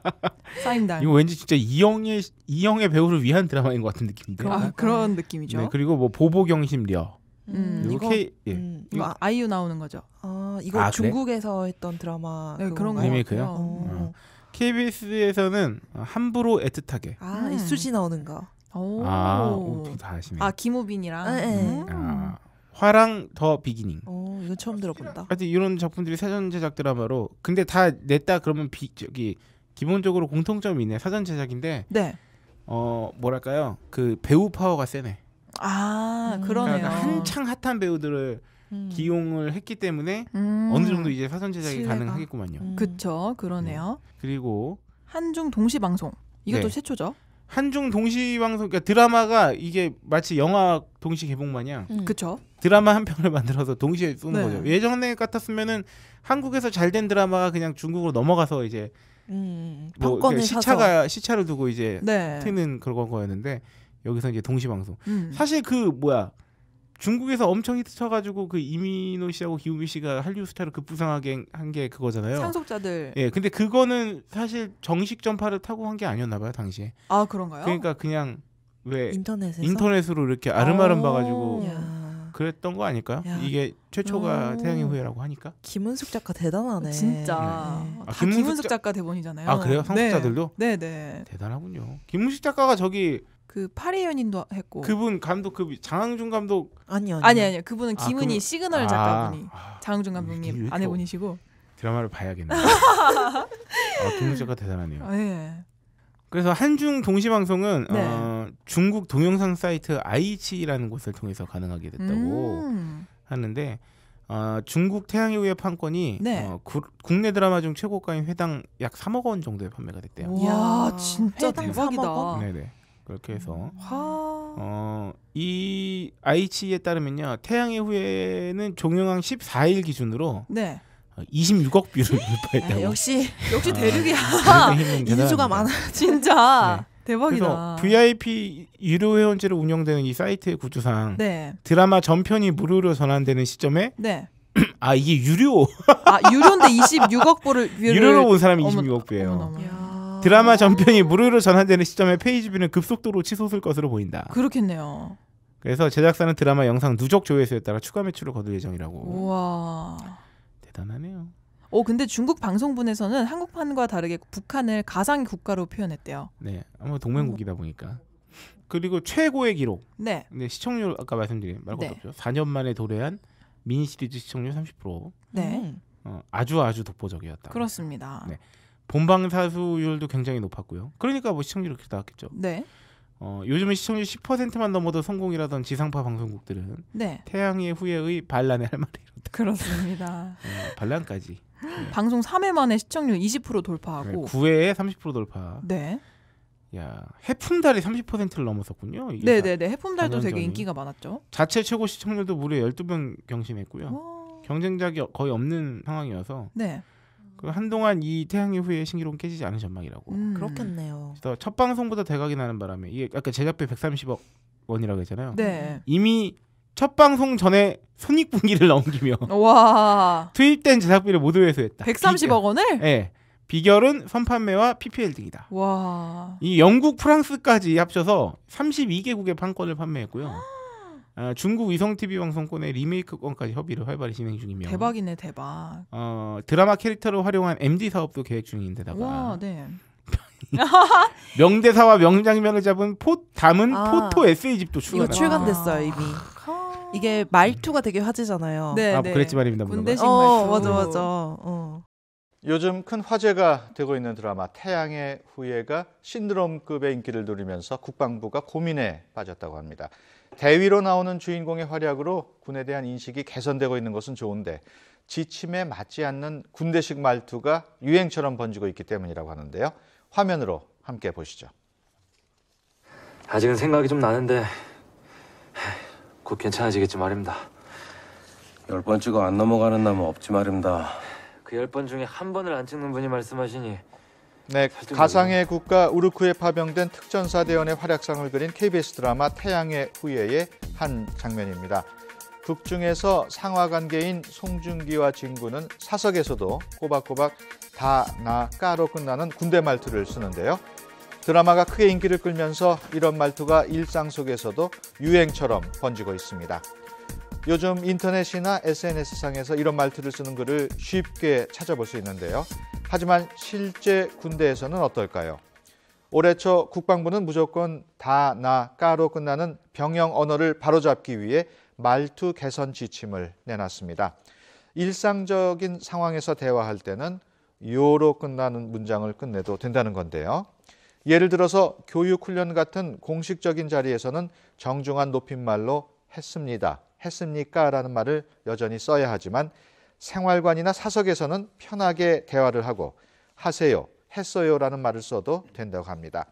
사임당 이거 왠지 진짜 이영애 이영애 배우를 위한 드라마인 것 같은 느낌인데. 아, 그런 느낌이죠. 네, 그리고 뭐 보보경심려. 음, 음, 이거 K, 예. 음, 이거 아이유 나오는 거죠. 아, 이거 아, 네. 중국에서 그래? 했던 드라마 네, 그런 거 리메이크요. 어. KBS에서는 어. 함부로 애틋하게. 아, 음. 수지 나오는 거. 오. 아, 어다 아시네. 아, 김우빈이랑. 네. 아. 화랑 더 비기닝. 어, 이건 처음 아, 들어본다. 하여튼 이런 작품들이 사전 제작 드라마로 근데 다 냈다 그러면 비, 저기 기본적으로 공통점이 있네. 사전 제작인데 네. 어, 뭐랄까요? 그 배우 파워가 세네. 아, 음. 그러네요. 그러니까 한창 핫한 배우들을 음. 기용을 했기 때문에 음. 어느 정도 이제 사전 제작이 신뢰가. 가능하겠구만요. 그렇죠. 그러네요. 네. 그리고 한중 동시 방송. 이것도 네. 최초죠. 한중 동시 방송 그러니까 드라마가 이게 마치 영화 동시 개봉 마냥 음. 그쵸 드라마 한 편을 만들어서 동시에 쏘는 네. 거죠 예전에 같았으면은 한국에서 잘 된 드라마가 그냥 중국으로 넘어가서 이제 음, 음, 음. 뭐 그러니까 시차가 시차를 두고 이제 네. 트는 그런 거였는데 여기서 이제 동시 방송 음. 사실 그 뭐야 중국에서 엄청 히트 쳐가지고 그 이민호 씨하고 기우미 씨가 한류 스타를 급부상하게 한 게 그거잖아요. 상속자들. 예, 근데 그거는 사실 정식 전파를 타고 한 게 아니었나 봐요 당시에. 아 그런가요? 그러니까 그냥 왜 인터넷에서? 인터넷으로 이렇게 아름아름 아, 봐가지고 그랬던 거 아닐까요? 야. 이게 최초가 아. 태양의 후예라고 하니까. 김은숙 작가 대단하네. 진짜. 네. 네. 아, 김은숙, 김은숙 작... 가 대본이잖아요. 아 그래요? 네. 상속자들도? 네네. 네. 대단하군요. 김은숙 작가가 저기 그 파리 연인도 했고 그분 감독 그 장항준 감독 아니요 아니 아니요 그분은 아, 김은희 그 시그널 아, 작가분이 아, 장항준 감독님 아내분이시고 드라마를 봐야겠네요. 아, 김은재가 대단하네요. 네. 그래서 한중 동시 방송은 네. 어, 중국 동영상 사이트 아이치라는 곳을 통해서 가능하게 됐다고 음. 하는데 어, 중국 태양의 후예 판권이 네. 어, 구, 국내 드라마 중 최고가인 회당 약 3억 원 정도에 판매가 됐대요. 와 진짜 대박이다. 네네. 그렇게 해서 음. 아. 어, 이 IH에 따르면요 태양의 후예는 종영한 14일 기준으로 네. 26억 어, 뷰를 돌파했다고. 아, 역시 역시 아, 대륙이야. 아, 인수가 많아 네. 진짜. 네. 대박이다. VIP 유료 회원제로 운영되는 이 사이트의 구조상 네. 드라마 전편이 무료로 전환되는 시점에 네. 아 이게 유료. 아 유료인데 26억 부를 유료로 본 사람이 26억 부예요. 드라마 전편이 무료로 전환되는 시점에 페이지뷰는 급속도로 치솟을 것으로 보인다. 그렇겠네요. 그래서 제작사는 드라마 영상 누적 조회수에 따라 추가 매출을 거둘 예정이라고. 우와. 대단하네요. 어 근데 중국 방송분에서는 한국판과 다르게 북한을 가상 국가로 표현했대요. 네, 아마 동맹국이다 어. 보니까. 그리고 최고의 기록. 네. 네 시청률 아까 말씀드린 말 것도 네. 없죠. 4년 만에 도래한 미니 시리즈 시청률 30%. 네. 어, 아주 아주 독보적이었다. 그렇습니다. 네. 본방 사수율도 굉장히 높았고요. 그러니까 뭐 시청률이 그렇게 나왔겠죠. 네. 어, 요즘은 시청률 10%만 넘어도 성공이라던 지상파 방송국들은 네. 태양의 후예의 반란에할 말이 이렇다. 그렇습니다. 어, 반란까지. 네. 방송 3회 만에 시청률 20% 돌파하고 네, 9회에 30% 돌파. 네. 야, 해품달이 30%를 넘었었군요. 네, 네, 네. 해품달도 되게 인기가 많았죠. 자체 최고 시청률도 무려 12번 경신했고요. 오. 경쟁작이 거의 없는 상황이어서 네. 그 한동안 이 태양의 후예 신기록 은 깨지지 않은 전망이라고. 음. 음. 그렇겠네요. 그래서 첫 방송보다 대각이 나는 바람에 이게 아까 제작비 130억 원이라고 했잖아요. 네. 이미 첫 방송 전에 손익분기를 넘기며 와. 투입된 제작비를 모두 회수했다. 130억 원을? 네. 비결은 선판매와 PPL 등이다. 와. 이 영국, 프랑스까지 합쳐서 32개국의 판권을 판매했고요. 어, 중국 위성 TV 방송권의 리메이크권까지 협의를 활발히 진행 중이며 대박이네 대박. 어, 드라마 캐릭터를 활용한 MD 사업도 계획 중인데다가 와, 네. 명대사와 명장면을 잡은 포 담은 아, 포토 에세이 집도 출간. 이거 출간됐어요 이미. 아. 이게 말투가 되게 화제잖아요. 네, 아, 뭐 네. 그랬지 말입니다. 군대식 어, 맞아 맞아. 어. 요즘 큰 화제가 되고 있는 드라마 태양의 후예가 신드롬급의 인기를 누리면서 국방부가 고민에 빠졌다고 합니다. 대위로 나오는 주인공의 활약으로 군에 대한 인식이 개선되고 있는 것은 좋은데 지침에 맞지 않는 군대식 말투가 유행처럼 번지고 있기 때문이라고 하는데요. 화면으로 함께 보시죠. 아직은 생각이 좀 나는데 곧 괜찮아지겠지 말입니다. 열 번 찍어 안 넘어가는 나무 없지 말입니다. 그 열 번 중에 한 번을 안 찍는 분이 말씀하시니 네, 가상의 국가 우르크에 파병된 특전사대원의 활약상을 그린 KBS 드라마 태양의 후예의 한 장면입니다. 북 중에서 상하 관계인 송중기와 진구는 사석에서도 꼬박꼬박 다 나 까로 끝나는 군대 말투를 쓰는데요. 드라마가 크게 인기를 끌면서 이런 말투가 일상 속에서도 유행처럼 번지고 있습니다. 요즘 인터넷이나 SNS상에서 이런 말투를 쓰는 글을 쉽게 찾아볼 수 있는데요. 하지만 실제 군대에서는 어떨까요? 올해 초 국방부는 무조건 다, 나, 까로 끝나는 병영 언어를 바로잡기 위해 말투 개선 지침을 내놨습니다. 일상적인 상황에서 대화할 때는 요로 끝나는 문장을 끝내도 된다는 건데요. 예를 들어서 교육 훈련 같은 공식적인 자리에서는 정중한 높임말로 했습니다. 했습니까? 라는 말을 여전히 써야 하지만 생활관이나 사석에서는 편하게 대화를 하고 하세요, 했어요 라는 말을 써도 된다고 합니다.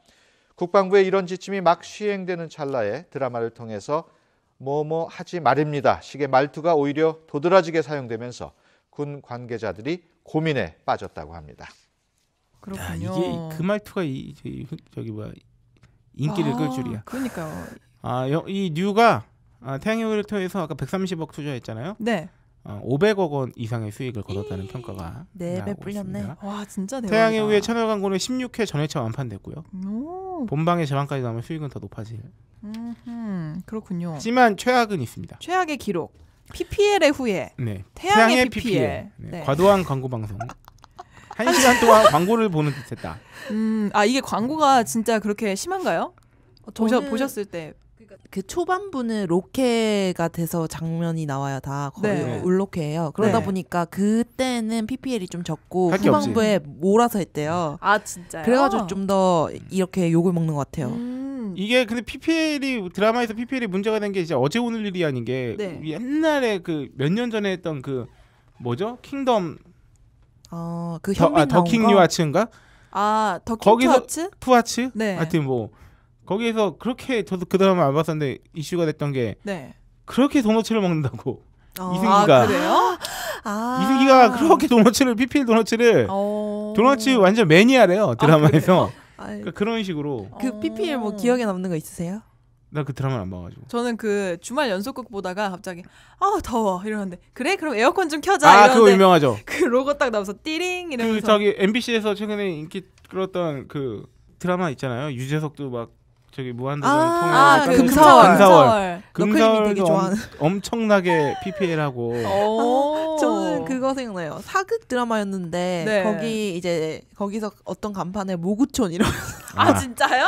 국방부의 이런 지침이 막 시행되는 찰나에 드라마를 통해서 뭐뭐 하지 말입니다. 식의 말투가 오히려 도드라지게 사용되면서 군 관계자들이 고민에 빠졌다고 합니다. 그렇군요. 야, 이게 그 말투가 이 저기, 뭐 인기를 아, 끌 줄이야. 그러니까요. 아이 뉴가 아, 태양열리터에서 아까 130억 투자했잖아요. 네. 어, 500억 원 이상의 수익을 거뒀다는 이 평가가 네배 불렸네. 와 진짜 대박이다. 태양의 후예 채널 광고는 16회 전회차 완판됐고요. 본방의 재방까지 나면 수익은 더 높아질. 음 그렇군요. 하지만 최악은 있습니다. 최악의 기록 PPL의 후예. 네. 태양의, 태양의 PPL. PPL. 네. 네. 과도한 광고 방송. 한 시간 동안 광고를 보는 듯했다. 음아 이게 광고가 진짜 그렇게 심한가요? 보셨 보셨을 때 그러니까 그 초반부는 로케가 돼서 장면이 나와요 다 거의 네. 뭐 울로케예요. 그러다 네. 보니까 그때는 PPL이 좀 적고 할게 없 후반부에 몰아서 했대요. 아 진짜요? 그래가지고 좀 더 이렇게 욕을 먹는 것 같아요. 음. 이게 근데 PPL이 드라마에서 PPL이 문제가 된 게 이제 어제 오늘 일이 아닌 게 네. 옛날에 그 몇 년 전에 했던 그 뭐죠 킹덤 어그 더, 아, 더킹 뉴아츠인가? 아더 킹 투아츠? 투아츠? 네. 하여튼 뭐 거기에서 그렇게 저도 그 드라마 안 봤었는데 이슈가 됐던 게 네. 그렇게 도너츠를 먹는다고 어, 이승기가 아, 그래요? 아. 이승기가 그렇게 도너츠를 피 p l 도너츠를 어. 도너츠 완전 매니아래요 아, 드라마에서 아, 그러니까 그런 식으로 어. 그피 p l 뭐 기억에 남는 거 있으세요? 나 그 드라마 안 봐가지고 저는 그 주말 연속극 보다가 갑자기 아 더워 이러는데 그래 그럼 에어컨 좀 켜자 아 이러는데, 그거 유명하죠 그 로고 딱 나와서 띠링 이러면서 그 저기 MBC에서 최근에 인기 끌었던 그 드라마 있잖아요 유재석도 막 저기 무한도전 아, 통해 아, 그 금사월. 금사월. 금사월도 엄, 엄청나게 PPL하고 저는 저는 어. 그거 생각나요. 사극 드라마였는데 네. 거기 이제 거기서 어떤 간판에 모구촌 이런면 아, 아, 진짜요?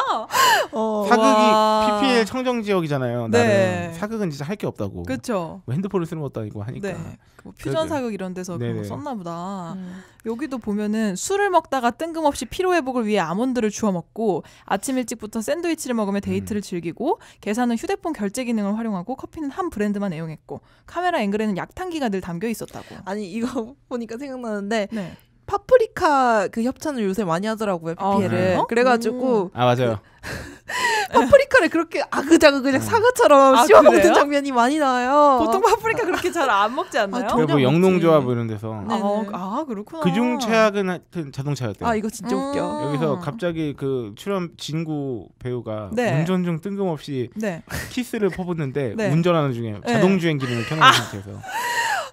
어, 사극이 와. PPL 청정 지역이잖아요. 네. 나는 사극은 진짜 할 게 없다고. 그렇죠. 뭐 핸드폰을 쓰는 것도 아니고 하니까. 네. 그 뭐 퓨전 사극 이런 데서 네네. 그거 썼나 보다. 음. 여기도 보면은 술을 먹다가 뜬금없이 피로 회복을 위해 아몬드를 주워 먹고 아침 일찍부터 샌드위치를 먹으며 데이트를 음. 즐기고 계산은 휴대폰 결제 기능을 활용하고 커피는 한 브랜드만 애용했고 카메라 앵글에는 약탕기가 늘 담겨 있었다고. 아니 이거 보니까 생각나는데 네. 파프리카 그 협찬을 요새 많이 하더라고요 PPL을 아, 음. 그래가지고 음. 아 맞아요 파프리카를 그렇게 아그자그 그냥 음. 사과처럼 아, 씹어 먹는 장면이 많이 나와요 보통 파프리카 그렇게 잘 안 먹지 아, 않나요? 아, 뭐 영농조합 이런 데서 네, 네. 아, 아, 그렇구나 그중 최악은 하여튼 그 자동차였대요 아 이거 진짜 음. 웃겨 여기서 갑자기 그 출연 진구 배우가 네. 운전 중 뜬금없이 네. 키스를 퍼붓는데 네. 운전하는 중에 네. 자동주행 기능을 켜놓은 아. 상태에서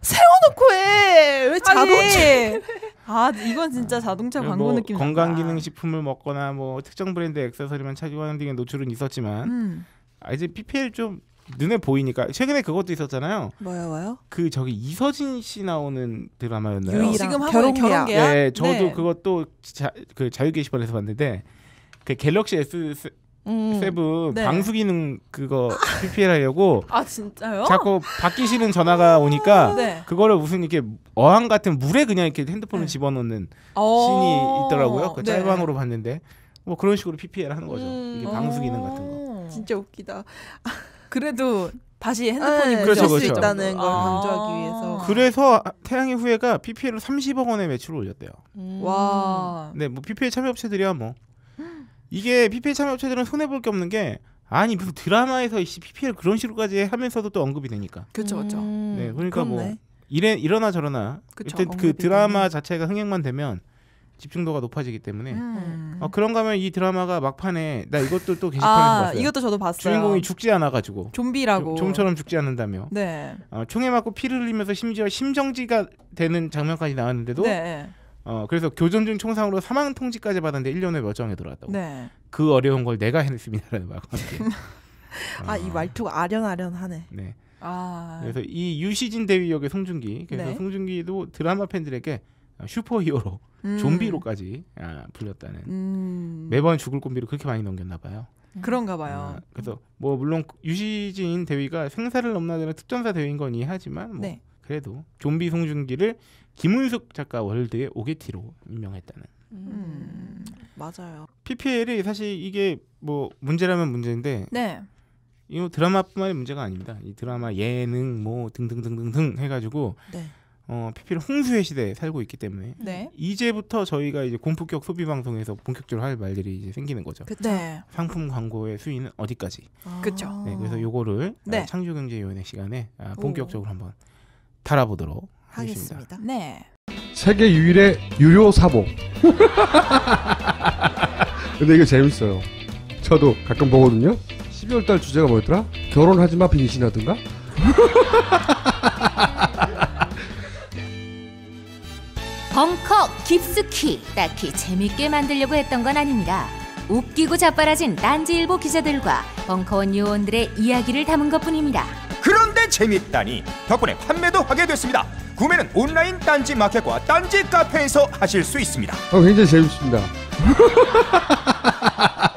세워놓고 해. 왜 자동차? 아 이건 진짜 자동차 광고 뭐 느낌. 건강기능식품을 먹거나 뭐 특정 브랜드 액세서리만 착용하는 등의 노출은 있었지만 음. 아 이제 PPL 좀 눈에 보이니까 최근에 그것도 있었잖아요. 뭐야 와요? 그 저기 이서진 씨 나오는 드라마였나요? 유이랑. 지 결혼 계약. 네, 저도 네. 그것도 자, 그 자유 게시판에서 봤는데 그 갤럭시 S 음. 세븐 네. 방수 기능 그거 PPL 하려고 아 진짜요? 자꾸 받기 싫은 전화가 오니까 아. 네. 그거를 무슨 이렇게 어항 같은 물에 그냥 이렇게 핸드폰을 네. 집어넣는 씬이 어. 있더라고요. 그 네. 짤방으로 봤는데 뭐 그런 식으로 PPL 하는 거죠. 음. 이게 방수 기능 같은 거. 어. 진짜 웃기다. 그래도 다시 네, 핸드폰이 네, 그렇죠, 그렇죠. 있다는 걸 아. 강조하기 위해서. 그래서 태양의 후예가 PPL로 30억 원의 매출을 올렸대요. 음. 와. 네, 뭐 PPL 참여 업체들이야 뭐 이게 PPL 참여 업체들은 손해 볼 게 없는 게 아니 무슨 드라마에서 이씨 PPL 그런 식으로까지 하면서도 또 언급이 되니까. 그렇죠, 그렇죠. 네, 그러니까 뭐 그렇네. 뭐 이래 이러나 저러나 그쵸, 일단 그 드라마 되면. 자체가 흥행만 되면 집중도가 높아지기 때문에 음. 음. 어, 그런가 하면 이 드라마가 막판에 나 이것도 또 게시판에서 아, 봤어요. 이것도 저도 봤어요. 주인공이 죽지 않아가지고 좀비라고 좀, 처럼 죽지 않는다며. 네. 어, 총에 맞고 피를 흘리면서 심지어 심정지가 되는 장면까지 나왔는데도 네. 어 그래서 교전중 총상으로 사망 통지까지 받았는데 1년 에 멸종에 들어왔다고. 네. 그 어려운 걸 내가 해냈습니다라는 말과 함께. 아이 말투가 아련아련하네. 네. 아. 그래서 이 유시진 대위 역의 송중기. 그래서 네. 송중기도 드라마 팬들에게 슈퍼히어로, 음. 좀비로까지 아, 불렸다는. 음. 매번 죽을 꼼비로 그렇게 많이 넘겼나 봐요. 음. 그런가 봐요. 아, 그래서 뭐 물론 유시진 대위가 생사를 넘나드는 특전사 대위인 건 이해하지만 뭐 네. 그래도 좀비 송중기를 김은숙 작가 월드의 오게티로 임명했다는. 음, 맞아요. PPL이 사실 이게 뭐 문제라면 문제인데. 네. 이 드라마뿐만이 문제가 아닙니다. 이 드라마 예능 뭐 등등등등등 해가지고 네. 어, PPL 홍수의 시대에 살고 있기 때문에 네. 이제부터 저희가 이제 공포격 소비 방송에서 본격적으로 할 말들이 이제 생기는 거죠. 네. 상품 광고의 수위는 어디까지? 그렇죠. 네, 그래서 요거를 네. 아, 창조경제위원회 시간에 아, 본격적으로 오. 한번 달아보도록 하겠습니다. 하겠습니다. 네. 세계 유일의 유료 사복. 근데 이거 재밌어요. 저도 가끔 보거든요. 12월 달 주제가 뭐였더라? 결혼하지 마 빙신하든가? 벙커 깊숙이 딱히 재밌게 만들려고 했던 건 아닙니다. 웃기고 자빠라진 딴지일보 기자들과 벙커원 요원들의 이야기를 담은 것뿐입니다. 그런데 재밌다니 덕분에 판매도 하게 됐습니다. 구매는 온라인 딴지 마켓과 딴지 카페에서 하실 수 있습니다. 어, 굉장히 재밌습니다.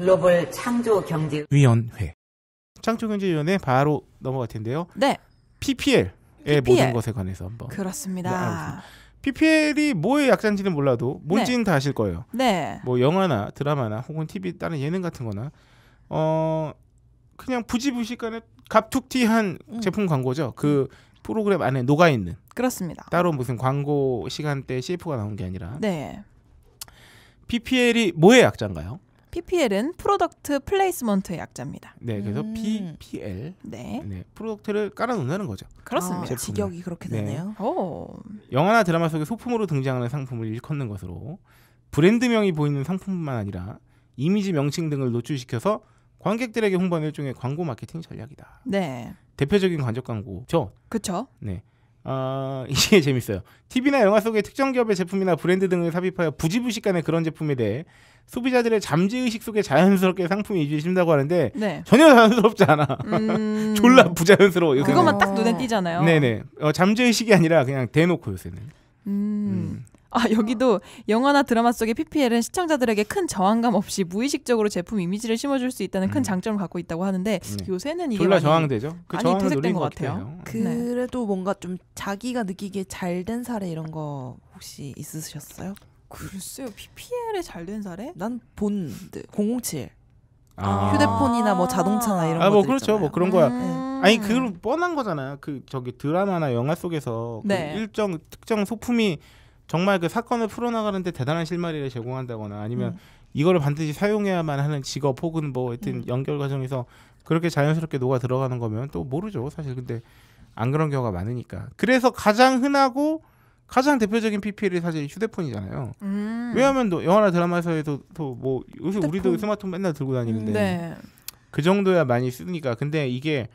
글로벌 창조 경제 위원회. 창조 경제 위원회 바로 넘어갈 텐데요. 네. PPL의 PPL. 모든 것에 관해서 한번. 그렇습니다. 네, PPL이 뭐의 약자인지는 몰라도 뭔지는 네. 다 아실 거예요. 네. 뭐 영화나 드라마나 혹은 TV 다른 예능 같은 거나 어 그냥 부지부식간에 갑툭튀한 음. 제품 광고죠. 그 음. 프로그램 안에 녹아 있는. 그렇습니다. 따로 무슨 광고 시간대 CF가 나온 게 아니라. 네. PPL이 뭐의 약자인가요? PPL은 프로덕트 플레이스먼트의 약자입니다. 네, 그래서 음. PPL. 네. 네. 프로덕트를 깔아놓는 거죠. 그렇습니다. 아, 직역이 그렇게 네. 되네요. 네. 오. 영화나 드라마 속에 소품으로 등장하는 상품을 일컫는 것으로 브랜드명이 보이는 상품뿐만 아니라 이미지 명칭 등을 노출시켜서 관객들에게 홍보하는 일종의 광고 마케팅 전략이다. 네. 대표적인 관접 광고죠. 그렇죠. 네. 아 이게 재밌어요. TV나 영화 속의 특정 기업의 제품이나 브랜드 등을 삽입하여 부지부식 간에 그런 제품에 대해 소비자들의 잠재의식 속에 자연스럽게 상품이 유지해진다고 하는데 네. 전혀 자연스럽지 않아. 음... 졸라 부자연스러워. 요새는. 그것만 딱 눈에 띄잖아요. 네네. 어, 잠재의식이 아니라 그냥 대놓고 요새는. 음... 음. 아, 어. 여기도 영화나 드라마 속의 PPL은 시청자들에게 큰 저항감 없이 무의식적으로 제품 이미지를 심어줄 수 있다는 큰 음. 장점을 갖고 있다고 하는데 음. 요새는 이게 많이, 저항되죠. 그 많이 퇴색된 것 같아요. 음. 네. 그래도 뭔가 좀 자기가 느끼기에 잘된 사례 이런 거 혹시 있으셨어요? 글쎄요, PPL에 잘된 사례? 난본 007. 아. 휴대폰이나 뭐 자동차나 이런 거. 아, 뭐 그렇죠. 뭐 있잖아요. 뭐 그런 거야. 음. 아니, 그 뻔한 거잖아요. 그 저기 드라마나 영화 속에서 그 네. 그 일정 특정 소품이 정말 그 사건을 풀어나가는데 대단한 실마리를 제공한다거나 아니면 음. 이거를 반드시 사용해야만 하는 직업 혹은 뭐 하여튼 음. 연결 과정에서 그렇게 자연스럽게 녹아 들어가는 거면 또 모르죠 사실 근데 안 그런 경우가 많으니까 그래서 가장 흔하고 가장 대표적인 PPL이 사실 휴대폰이잖아요. 음. 왜냐하면 또 영화나 드라마에서도 또 뭐 요새 우리도 스마트폰 맨날 들고 다니는데 네. 그 정도야 많이 쓰니까 근데 이게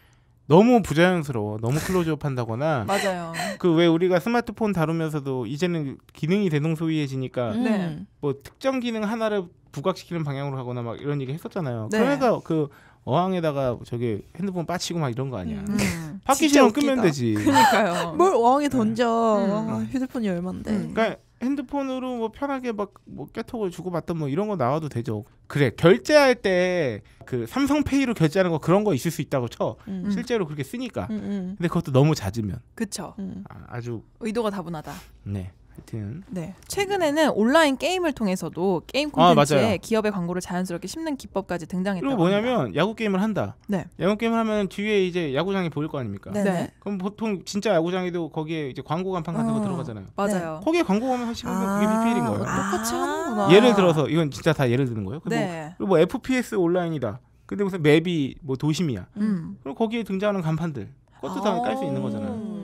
너무 부자연스러워. 너무 클로즈업 한다거나. 맞아요. 그 왜 우리가 스마트폰 다루면서도 이제는 기능이 대동소이해지니까 음. 네. 뭐 특정 기능 하나를 부각시키는 방향으로 하거나 막 이런 얘기 했었잖아요. 네. 그래서그 어항에다가 저기 핸드폰 빠치고 막 이런 거 아니야. 음. 바퀴 신호 끄면 되지. 그러니까요. 뭘 어항에 네. 던져. 음. 아, 휴대폰이 얼만데. 음. 그러니까 핸드폰으로 뭐 편하게 막뭐 깨톡을 주고받던 뭐 이런 거 나와도 되죠. 그래 결제할 때 그 삼성페이로 결제하는 거 그런 거 있을 수 있다고 쳐. 음, 음. 실제로 그렇게 쓰니까. 음, 음. 근데 그것도 너무 잦으면. 그쵸. 음. 아, 아주 의도가 다분하다. 네. 하여튼. 네. 최근에는 온라인 게임을 통해서도 게임 아, 콘텐츠에 아, 기업의 광고를 자연스럽게 심는 기법까지 등장했다 그리고 뭐냐면 합니다. 야구 게임을 한다. 네. 야구 게임을 하면 뒤에 이제 야구장이 보일 거 아닙니까? 네. 네. 그럼 보통 진짜 야구장에도 거기에 이제 광고 간판 같은 어, 거 들어가잖아요. 맞아요. 네. 거기에 광고 가면 하시 아, 그게 BPL인 거예요. 똑같이 아. 하는구나. 예를 들어서 이건 진짜 다 예를 드는 거예요. 네. 뭐, 뭐 FPS 온라인이다. 근데 무슨 맵이 뭐 도심이야. 음. 그럼 거기에 등장하는 간판들 그것도 다 깔 수 있는 거잖아요.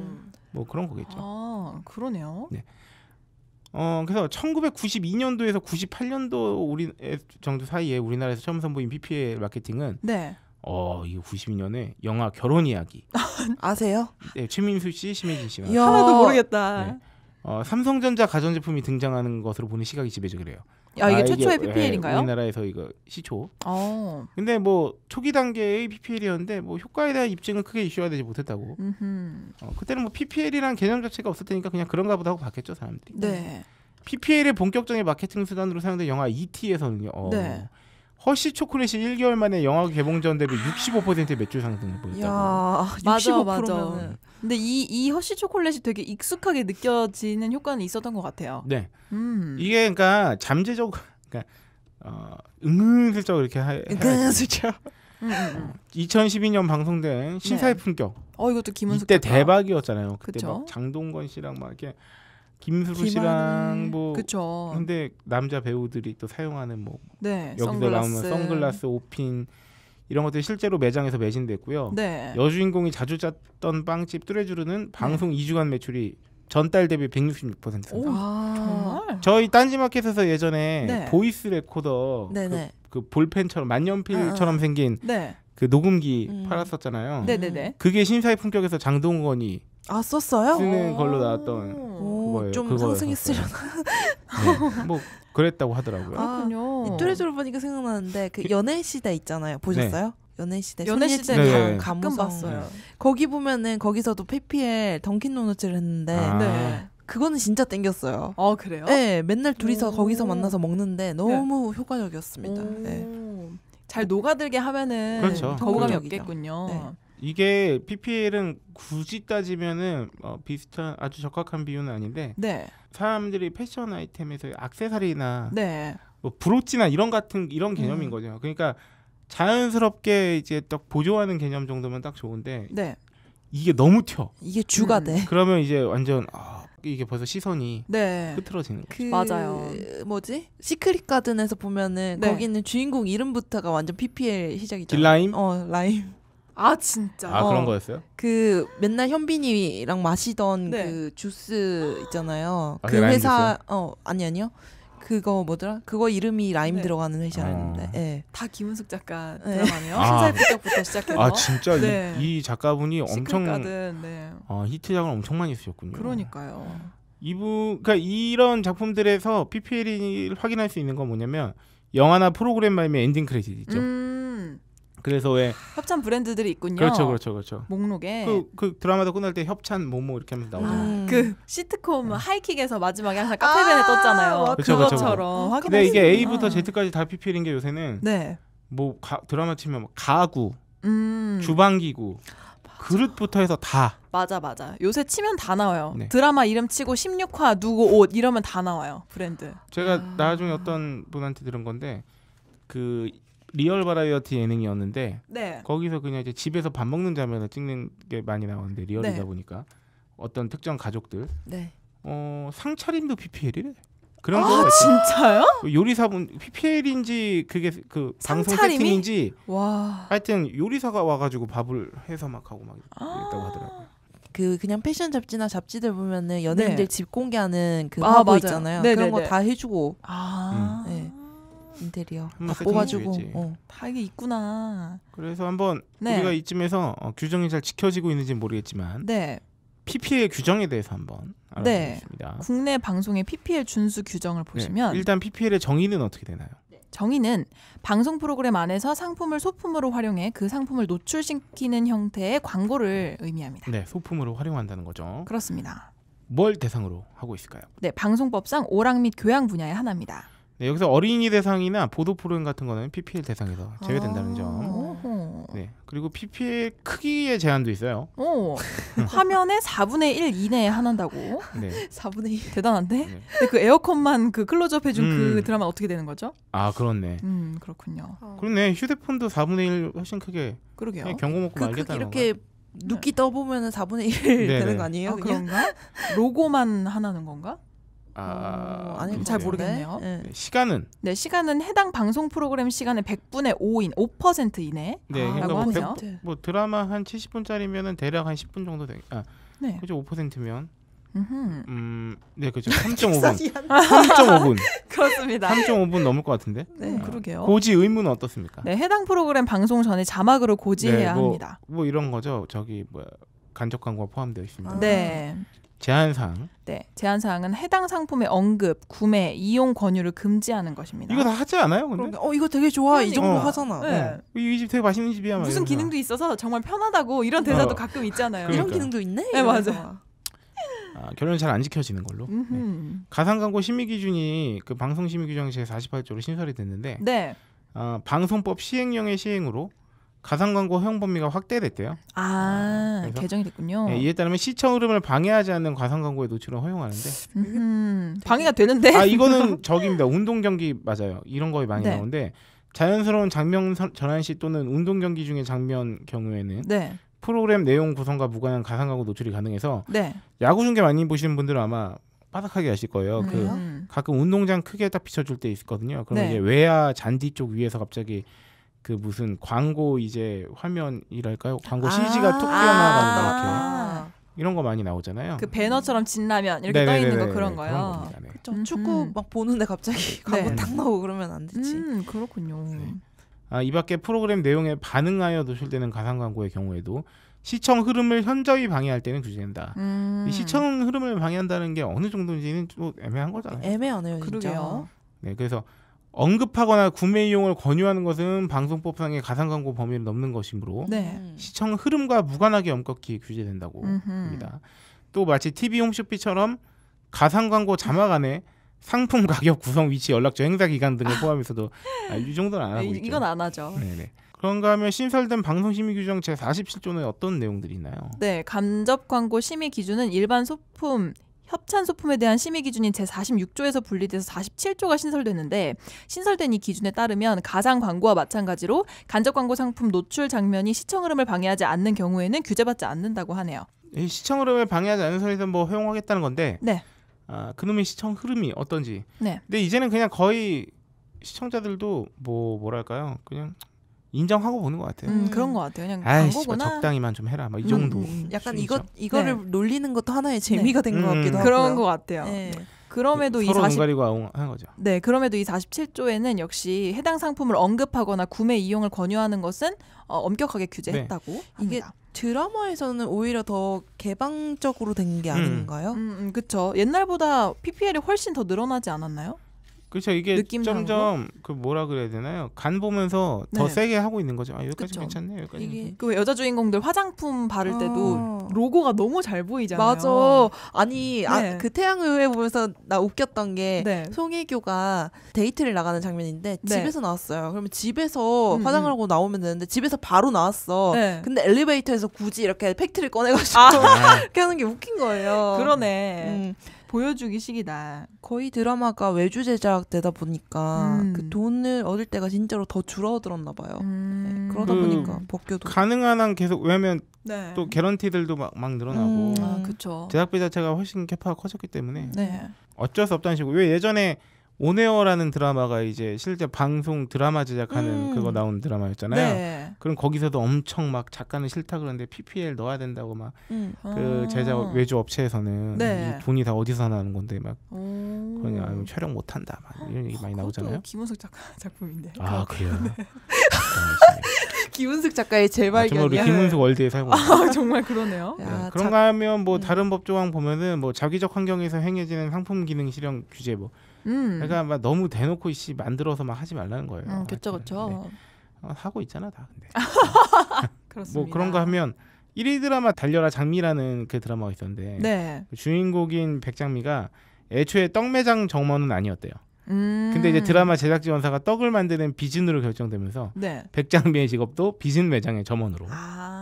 뭐 그런 거겠죠. 아, 그러네요. 네. 어 그래서 1992년도에서 98년도 우리 정도 사이에 우리나라에서 처음 선보인 PPL 마케팅은 네. 어, 이 92년에 영화 결혼 이야기. 아세요? 네, 최민수 씨, 심혜진 씨가. 하나도 모르겠다. 네. 어, 삼성전자 가전제품이 등장하는 것으로 보는 시각이 지배적이래요. 아 이게 아, 최초의 이게, PPL인가요? 예, 우리나라에서 이거 시초. 어. 근데 뭐 초기 단계의 PPL이었는데 뭐 효과에 대한 입증은 크게 이슈화 되지 못했다고. 어, 그때는 뭐 PPL이란 개념 자체가 없을 테니까 그냥 그런가 보다 하고 봤겠죠 사람들이. 네. PPL의 본격적인 마케팅 수단으로 사용된 영화 E.T.에서는요. 어, 네. 허쉬 초콜릿이 1개월 만에 영화 개봉 전 대비 6 5 매출 상승을 보였다고. 야, 65%면 맞아, 맞아. 근데 이, 이 허쉬 초콜릿이 되게 익숙하게 느껴지는 효과는 있었던 것 같아요. 네. 음. 이게 그러니까 잠재적 그러니까 어, 은근슬쩍 이렇게 하, 은근슬쩍. 2012년 방송된 시사의 네. 품격. 어 이것도 김은숙 때 대박이었잖아요. 그때 막 장동건 씨랑 막 이렇게 김수로 씨랑 뭐 그쵸. 근데 남자 배우들이 또 사용하는 뭐 네, 여기서 선글라스. 나오면 선글라스 오핀 이런 것들이 실제로 매장에서 매진됐고요. 네. 여주인공이 자주 짰던 빵집 뚜레쥬르는 방송 네. 2주간 매출이 전달 대비 166% 상승. 저희 딴지마켓에서 예전에 네. 보이스 레코더 네, 그, 네. 그, 볼펜처럼 만년필처럼 아, 생긴 네. 그 녹음기 음. 팔았었잖아요. 네네네. 그게 심사의 품격에서 장동건이 아 썼어요? 쓰는 걸로 나왔던 그좀 뭐 상승했으려나. 네, 뭐 그랬다고 하더라고요. 아, 그렇군요. 이 또래 졸업하니까 생각나는데 그 연애 시대 있잖아요. 보셨어요? 네. 연애시대 연애시대 네. 네, 네. 가끔 봤어요. 거기 보면은 거기서도 페피에 던킨 노너츠를 했는데 아. 네. 그거는 진짜 땡겼어요. 아 그래요? 네, 맨날 둘이서 거기서 만나서 먹는데 너무 네. 효과적이었습니다. 네. 잘 녹아들게 하면은 그렇죠. 거부감이 없겠군요. 네. 이게 PPL은 굳이 따지면은 어, 비슷한 아주 적합한 비유는 아닌데 네. 사람들이 패션 아이템에서 악세사리나 네. 뭐 브로치나 이런 같은 이런 개념인 음. 거죠. 그러니까 자연스럽게 이제 딱 보조하는 개념 정도면 딱 좋은데 네. 이게 너무 튀어. 이게 주가 음. 돼. 그러면 이제 완전 아, 이게 벌써 시선이 네. 흐트러지는 거죠. 그... 맞아요. 뭐지? 시크릿 가든에서 보면은 네. 거기 있는 주인공 이름부터가 완전 PPL 시작이죠. 라임 어, 라임. 아 진짜. 아 어. 그런 거였어요? 그 맨날 현빈이랑 마시던 네. 그 주스 있잖아요. 아, 그 회사 어 아니 아니요. 그거 뭐더라? 그거 이름이 라임 네. 들어가는 회사였는데. 아. 네. 다 김은숙 작가 드라마네요. 네. 아. 한살부터 시작해서. 아 진짜 네. 이, 이, 작가분이 엄청 가든, 네. 아, 히트작을 엄청 많이 쓰셨군요. 그러니까요. 이분 그러니까 이런 작품들에서 PPL을 확인할 수 있는 건 뭐냐면 영화나 프로그램 말미 엔딩 크레딧 있죠. 음. 그래서 왜 협찬 브랜드들이 있군요. 그렇죠, 그렇죠, 그렇죠. 목록에 그, 그 드라마도 끝날 때 협찬 뭐 뭐 이렇게 하면서 나오잖아요. 아, 음. 그 시트콤 어. 하이킥에서 마지막에 항상 카페벤에 아~ 떴잖아요. 와, 뭐 그쵸, 그것처럼. 그쵸, 아, 그쵸. 근데 이게 A부터 Z까지 다 PPL인 게 요새는 네. 뭐 가, 드라마 치면 뭐 가구, 음. 주방기구, 그릇부터 해서 다. 맞아 맞아. 요새 치면 다 나와요. 네. 드라마 이름 치고 16화 누구 옷 이러면 다 나와요. 브랜드. 제가 아... 나중에 어떤 분한테 들은 건데 그 리얼 바라이어티 예능이었는데 네. 거기서 그냥 이제 집에서 밥 먹는 장면을 찍는 게 많이 나오는데 리얼이다 네. 보니까 어떤 특정 가족들 네. 어, 상차림도 PPL이래. 그런 아, 진짜요? 요리사분 PPL인지 그게 그 방송 상차림이? 세팅인지 와. 하여튼 요리사가 와가지고 밥을 해서 막 하고 막 했다고 아. 하더라고요. 그 그냥 패션 잡지나 잡지들 보면은 연예인들 네. 집 공개하는 그 아, 화보 맞아요. 있잖아요. 네네네. 그런 거 다 해주고. 아. 음. 네. 인테리어 음, 다 뽑아주고 어, 다 이게 있구나. 그래서 한번 네. 우리가 이쯤에서 어, 규정이 잘 지켜지고 있는지 는 모르겠지만 네. PPL 규정에 대해서 한번 네. 알아보겠습니다. 네. 국내 방송의 PPL 준수 규정을 네. 보시면 일단 PPL의 정의는 어떻게 되나요? 네. 정의는 방송 프로그램 안에서 상품을 소품으로 활용해 그 상품을 노출시키는 형태의 광고를 의미합니다. 네, 소품으로 활용한다는 거죠. 그렇습니다. 뭘 대상으로 하고 있을까요? 네, 방송법상 오락 및 교양 분야의 하나입니다. 네, 여기서 어린이 대상이나 보도 프로그램 같은 거는 PPL 대상에서 제외된다는 점. 아, 네, 그리고 PPL 크기의 제한도 있어요. 오, 어, 화면에 4분의 1 이내에 한한다고. 네. 4분의 1 대단한데. 네. 근데 그 에어컨만 그 클로즈업 해준 그 음. 그 드라마 어떻게 되는 거죠? 아 그렇네. 음 그렇군요. 어. 그렇네. 휴대폰도 4분의 1 훨씬 크게. 그러게요. 경고 먹고 그, 말겠다는 그, 이렇게 눕기 떠보면 4분의 1 되는 네. 거 아니에요? 아, 그런가? 로고만 하나는 건가? 아, 어, 아니 잘 모르겠네요. 네, 네. 시간은 네 시간은 해당 방송 프로그램 시간의 100분의 5인 5% 이내. 네, 아, 그러니까 뭐, 100, 뭐, 드라마 한 70분짜리면은 대략 한 10분 정도 되니 아, 네. 그죠 5%면. 음, 네 그죠 3.5분. 3.5분. 그렇습니다. 3.5분 넘을 것 같은데. 네, 아, 그러게요. 고지 의무는 어떻습니까? 네, 해당 프로그램 방송 전에 자막으로 고지해야 네, 뭐, 합니다. 뭐 이런 거죠. 저기 뭐 간접 광고가 포함되어 있습니다. 아. 네. 제한사항. 네, 제한사항은 해당 상품의 언급, 구매, 이용 권유를 금지하는 것입니다. 이거 다 하지 않아요, 근데? 그러니까, 어, 이거 되게 좋아. 그니이 정도 어. 하잖아. 네. 어. 이집 되게 맛있는 집이야. 무슨 기능도 있어서 정말 편하다고 이런 그러니까. 대사도 어. 가끔 있잖아요. 그러니까. 이런 기능도 있네. 네, 맞아. 아, 결론은 잘안 지켜지는 걸로. 네. 가상 광고 심의 기준이 그 방송 심의 규정 제 48조로 신설이 됐는데, 네. 어, 방송법 시행령의 시행으로 가상 광고 허용 범위가 확대됐대요. 아, 아 개정이 됐군요. 예, 이에 따르면 시청 흐름을 방해하지 않는 가상 광고의 노출을 허용하는데 음, 방해가 되는데? 아 이거는 저기입니다. 운동 경기 맞아요. 이런 거에 많이 네. 나오는데 자연스러운 장면 전환 시 또는 운동 경기 중의 장면 경우에는 네. 프로그램 내용 구성과 무관한 가상 광고 노출이 가능해서 네. 야구 중계 많이 보시는 분들은 아마 빠삭하게 아실 거예요. 그래 음. 가끔 운동장 크게 딱 비춰줄 때 있거든요. 그럼 러 네. 이제 외야 잔디 쪽 위에서 갑자기 그 무슨 광고 이제 화면이랄까요? 광고 아, CG가 톡 튀어나가는 아. 이렇게 이런 거 많이 나오잖아요. 그 배너처럼 진라면 이렇게 떠 있는 거 그런 거요. 그런 겁니 네. 음. 축구 막 보는데 갑자기 광고 네. 딱 나오고 그러면 안 되지. 음, 그렇군요. 네. 아, 이 밖에 프로그램 내용에 반응하여 노출되는 가상 광고의 경우에도 시청 흐름을 현저히 방해할 때는 규제된다. 음. 이 시청 흐름을 방해한다는 게 어느 정도인지는 좀 애매한 거잖아요. 애매하네요, 진짜. 요 네, 그래서 언급하거나 구매 이용을 권유하는 것은 방송법상의 가상 광고 범위를 넘는 것이므로 네. 시청 흐름과 무관하게 엄격히 규제된다고 음흠. 합니다. 또 마치 TV 홈쇼핑처럼 가상 광고 자막 안에 상품 가격 구성 위치 연락처 행사 기간 등을 포함해서도 아, 이 정도는 안 하고 있죠. 이건 안 하죠. 네네. 그런가 하면 신설된 방송심의 규정 제47조는 어떤 내용들이 있나요? 네, 간접 광고 심의 기준은 일반 소품, 협찬 소품에 대한 심의 기준인 제46조에서 분리돼서 47조가 신설됐는데 신설된 이 기준에 따르면 가상 광고와 마찬가지로 간접 광고 상품 노출 장면이 시청 흐름을 방해하지 않는 경우에는 규제받지 않는다고 하네요. 이 시청 흐름을 방해하지 않는 선에서 뭐 허용하겠다는 건데 네. 아, 그놈의 시청 흐름이 어떤지. 네. 근데 이제는 그냥 거의 시청자들도 뭐 뭐랄까요? 그냥 인정하고 보는 것 같아요. 음, 음. 그런 것 같아요. 그냥 아이씨, 뭐 적당히만 좀 해라. 막이 음, 정도. 음, 음. 약간 이거 이거를 네. 놀리는 것도 하나의 네. 재미가 네. 된것 같기도 하고 그런 것 같아요. 네. 그럼에도 이 40, 네, 그럼에도 이 47조에는 역시 해당 상품을 언급하거나 구매 이용을 권유하는 것은 어, 엄격하게 규제했다고 네. 이게 드라마에서는 오히려 더 개방적으로 된 게 아닌가요? 음, 음, 음 그렇죠. 옛날보다 PPL이 훨씬 더 늘어나지 않았나요? 그렇죠. 이게 느낌상 점점 그 뭐라 그래야 되나요? 간 보면서 더 네. 세게 하고 있는 거죠. 아 여기까지 그쵸. 괜찮네. 여기까지. 이게... 그 여자 주인공들 화장품 바를 때도 어. 로고가 너무 잘 보이잖아요. 맞아. 아니 아, 네. 아, 그 태양의 후예 보면서 나 웃겼던 게 네. 송혜교가 데이트를 나가는 장면인데 네. 집에서 나왔어요. 그러면 집에서 음, 음, 화장을 하고 나오면 되는데 집에서 바로 나왔어. 네. 근데 엘리베이터에서 굳이 이렇게 팩트를 꺼내가지고 아. 이렇게 하는 게 웃긴 거예요. 그러네. 음. 보여주기 식이다. 거의 드라마가 외주 제작되다 보니까 그 음. 그 돈을 얻을 때가 진짜로 더 줄어들었나 봐요. 음. 네, 그러다 그 보니까 법규도 가능한 한 계속 왜냐면 네. 또 개런티들도 막, 막 늘어나고 음. 아, 음. 제작비 자체가 훨씬 캐파가 커졌기 때문에 네. 어쩔 수 없다는 식으로 왜 예전에 온에어라는 드라마가 이제 실제 방송 드라마 제작하는 음. 그거 나온 드라마였잖아요. 네. 그럼 거기서도 엄청 막 작가는 싫다 그러는데 PPL 넣어야 된다고 막그 음. 그 아. 제작 외주 업체에서는 네. 돈이 다 어디서 나는 건데 막 오. 그냥 아니면 촬영 못 한다 막 이런 얘기 많이 아, 나오잖아요. 김은숙 작가 작품인데. 아 그 그래요. 네. 김은숙 작가의 재발견. 아, 우리 김은숙 월드에 살고. 아, 정말 그러네요. 네, 야, 그런가 하면 뭐 음. 다른 법조항 보면은 뭐 자기적 환경에서 행해지는 상품 기능 실현 규제 뭐 음. 그러니까 막 너무 대놓고 이씨 만들어서 막 하지 말라는 거예요. 음, 그쵸 그쵸. 네. 어, 하고 있잖아 다 근데. 뭐 그런 거 하면 1위 드라마 달려라 장미라는 그 드라마가 있었는데 네. 그 주인공인 백장미가 애초에 떡매장 정원은 아니었대요. 음. 근데 이제 음. 드라마 제작지 원사가 떡을 만드는 비즈으로 결정되면서 네. 백장미의 직업도 비즈매장의 점원으로 아.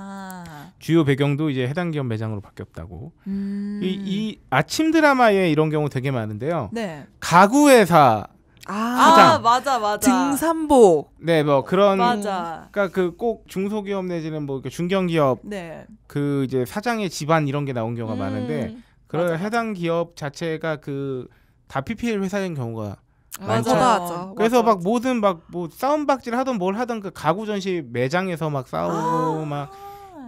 주요 배경도 이제 해당 기업 매장으로 바뀌었다고. 음. 이, 이, 아침 드라마에 이런 경우 되게 많은데요. 네. 가구 회사 아, 아, 맞아 맞아. 등산복. 네, 뭐 그런 맞아. 그러니까 그 꼭 중소기업 내지는 뭐 중견기업 네. 그 이제 사장의 집안 이런 게 나온 경우가 음. 많은데 그런 해당 기업 자체가 그 다 PPL 회사인 경우가 많죠. 맞아, 맞아. 그래서 맞아, 막 모든 막 뭐 싸움박질 하던 뭘 하던 그 가구 전시 매장에서 막 싸우고 아~ 막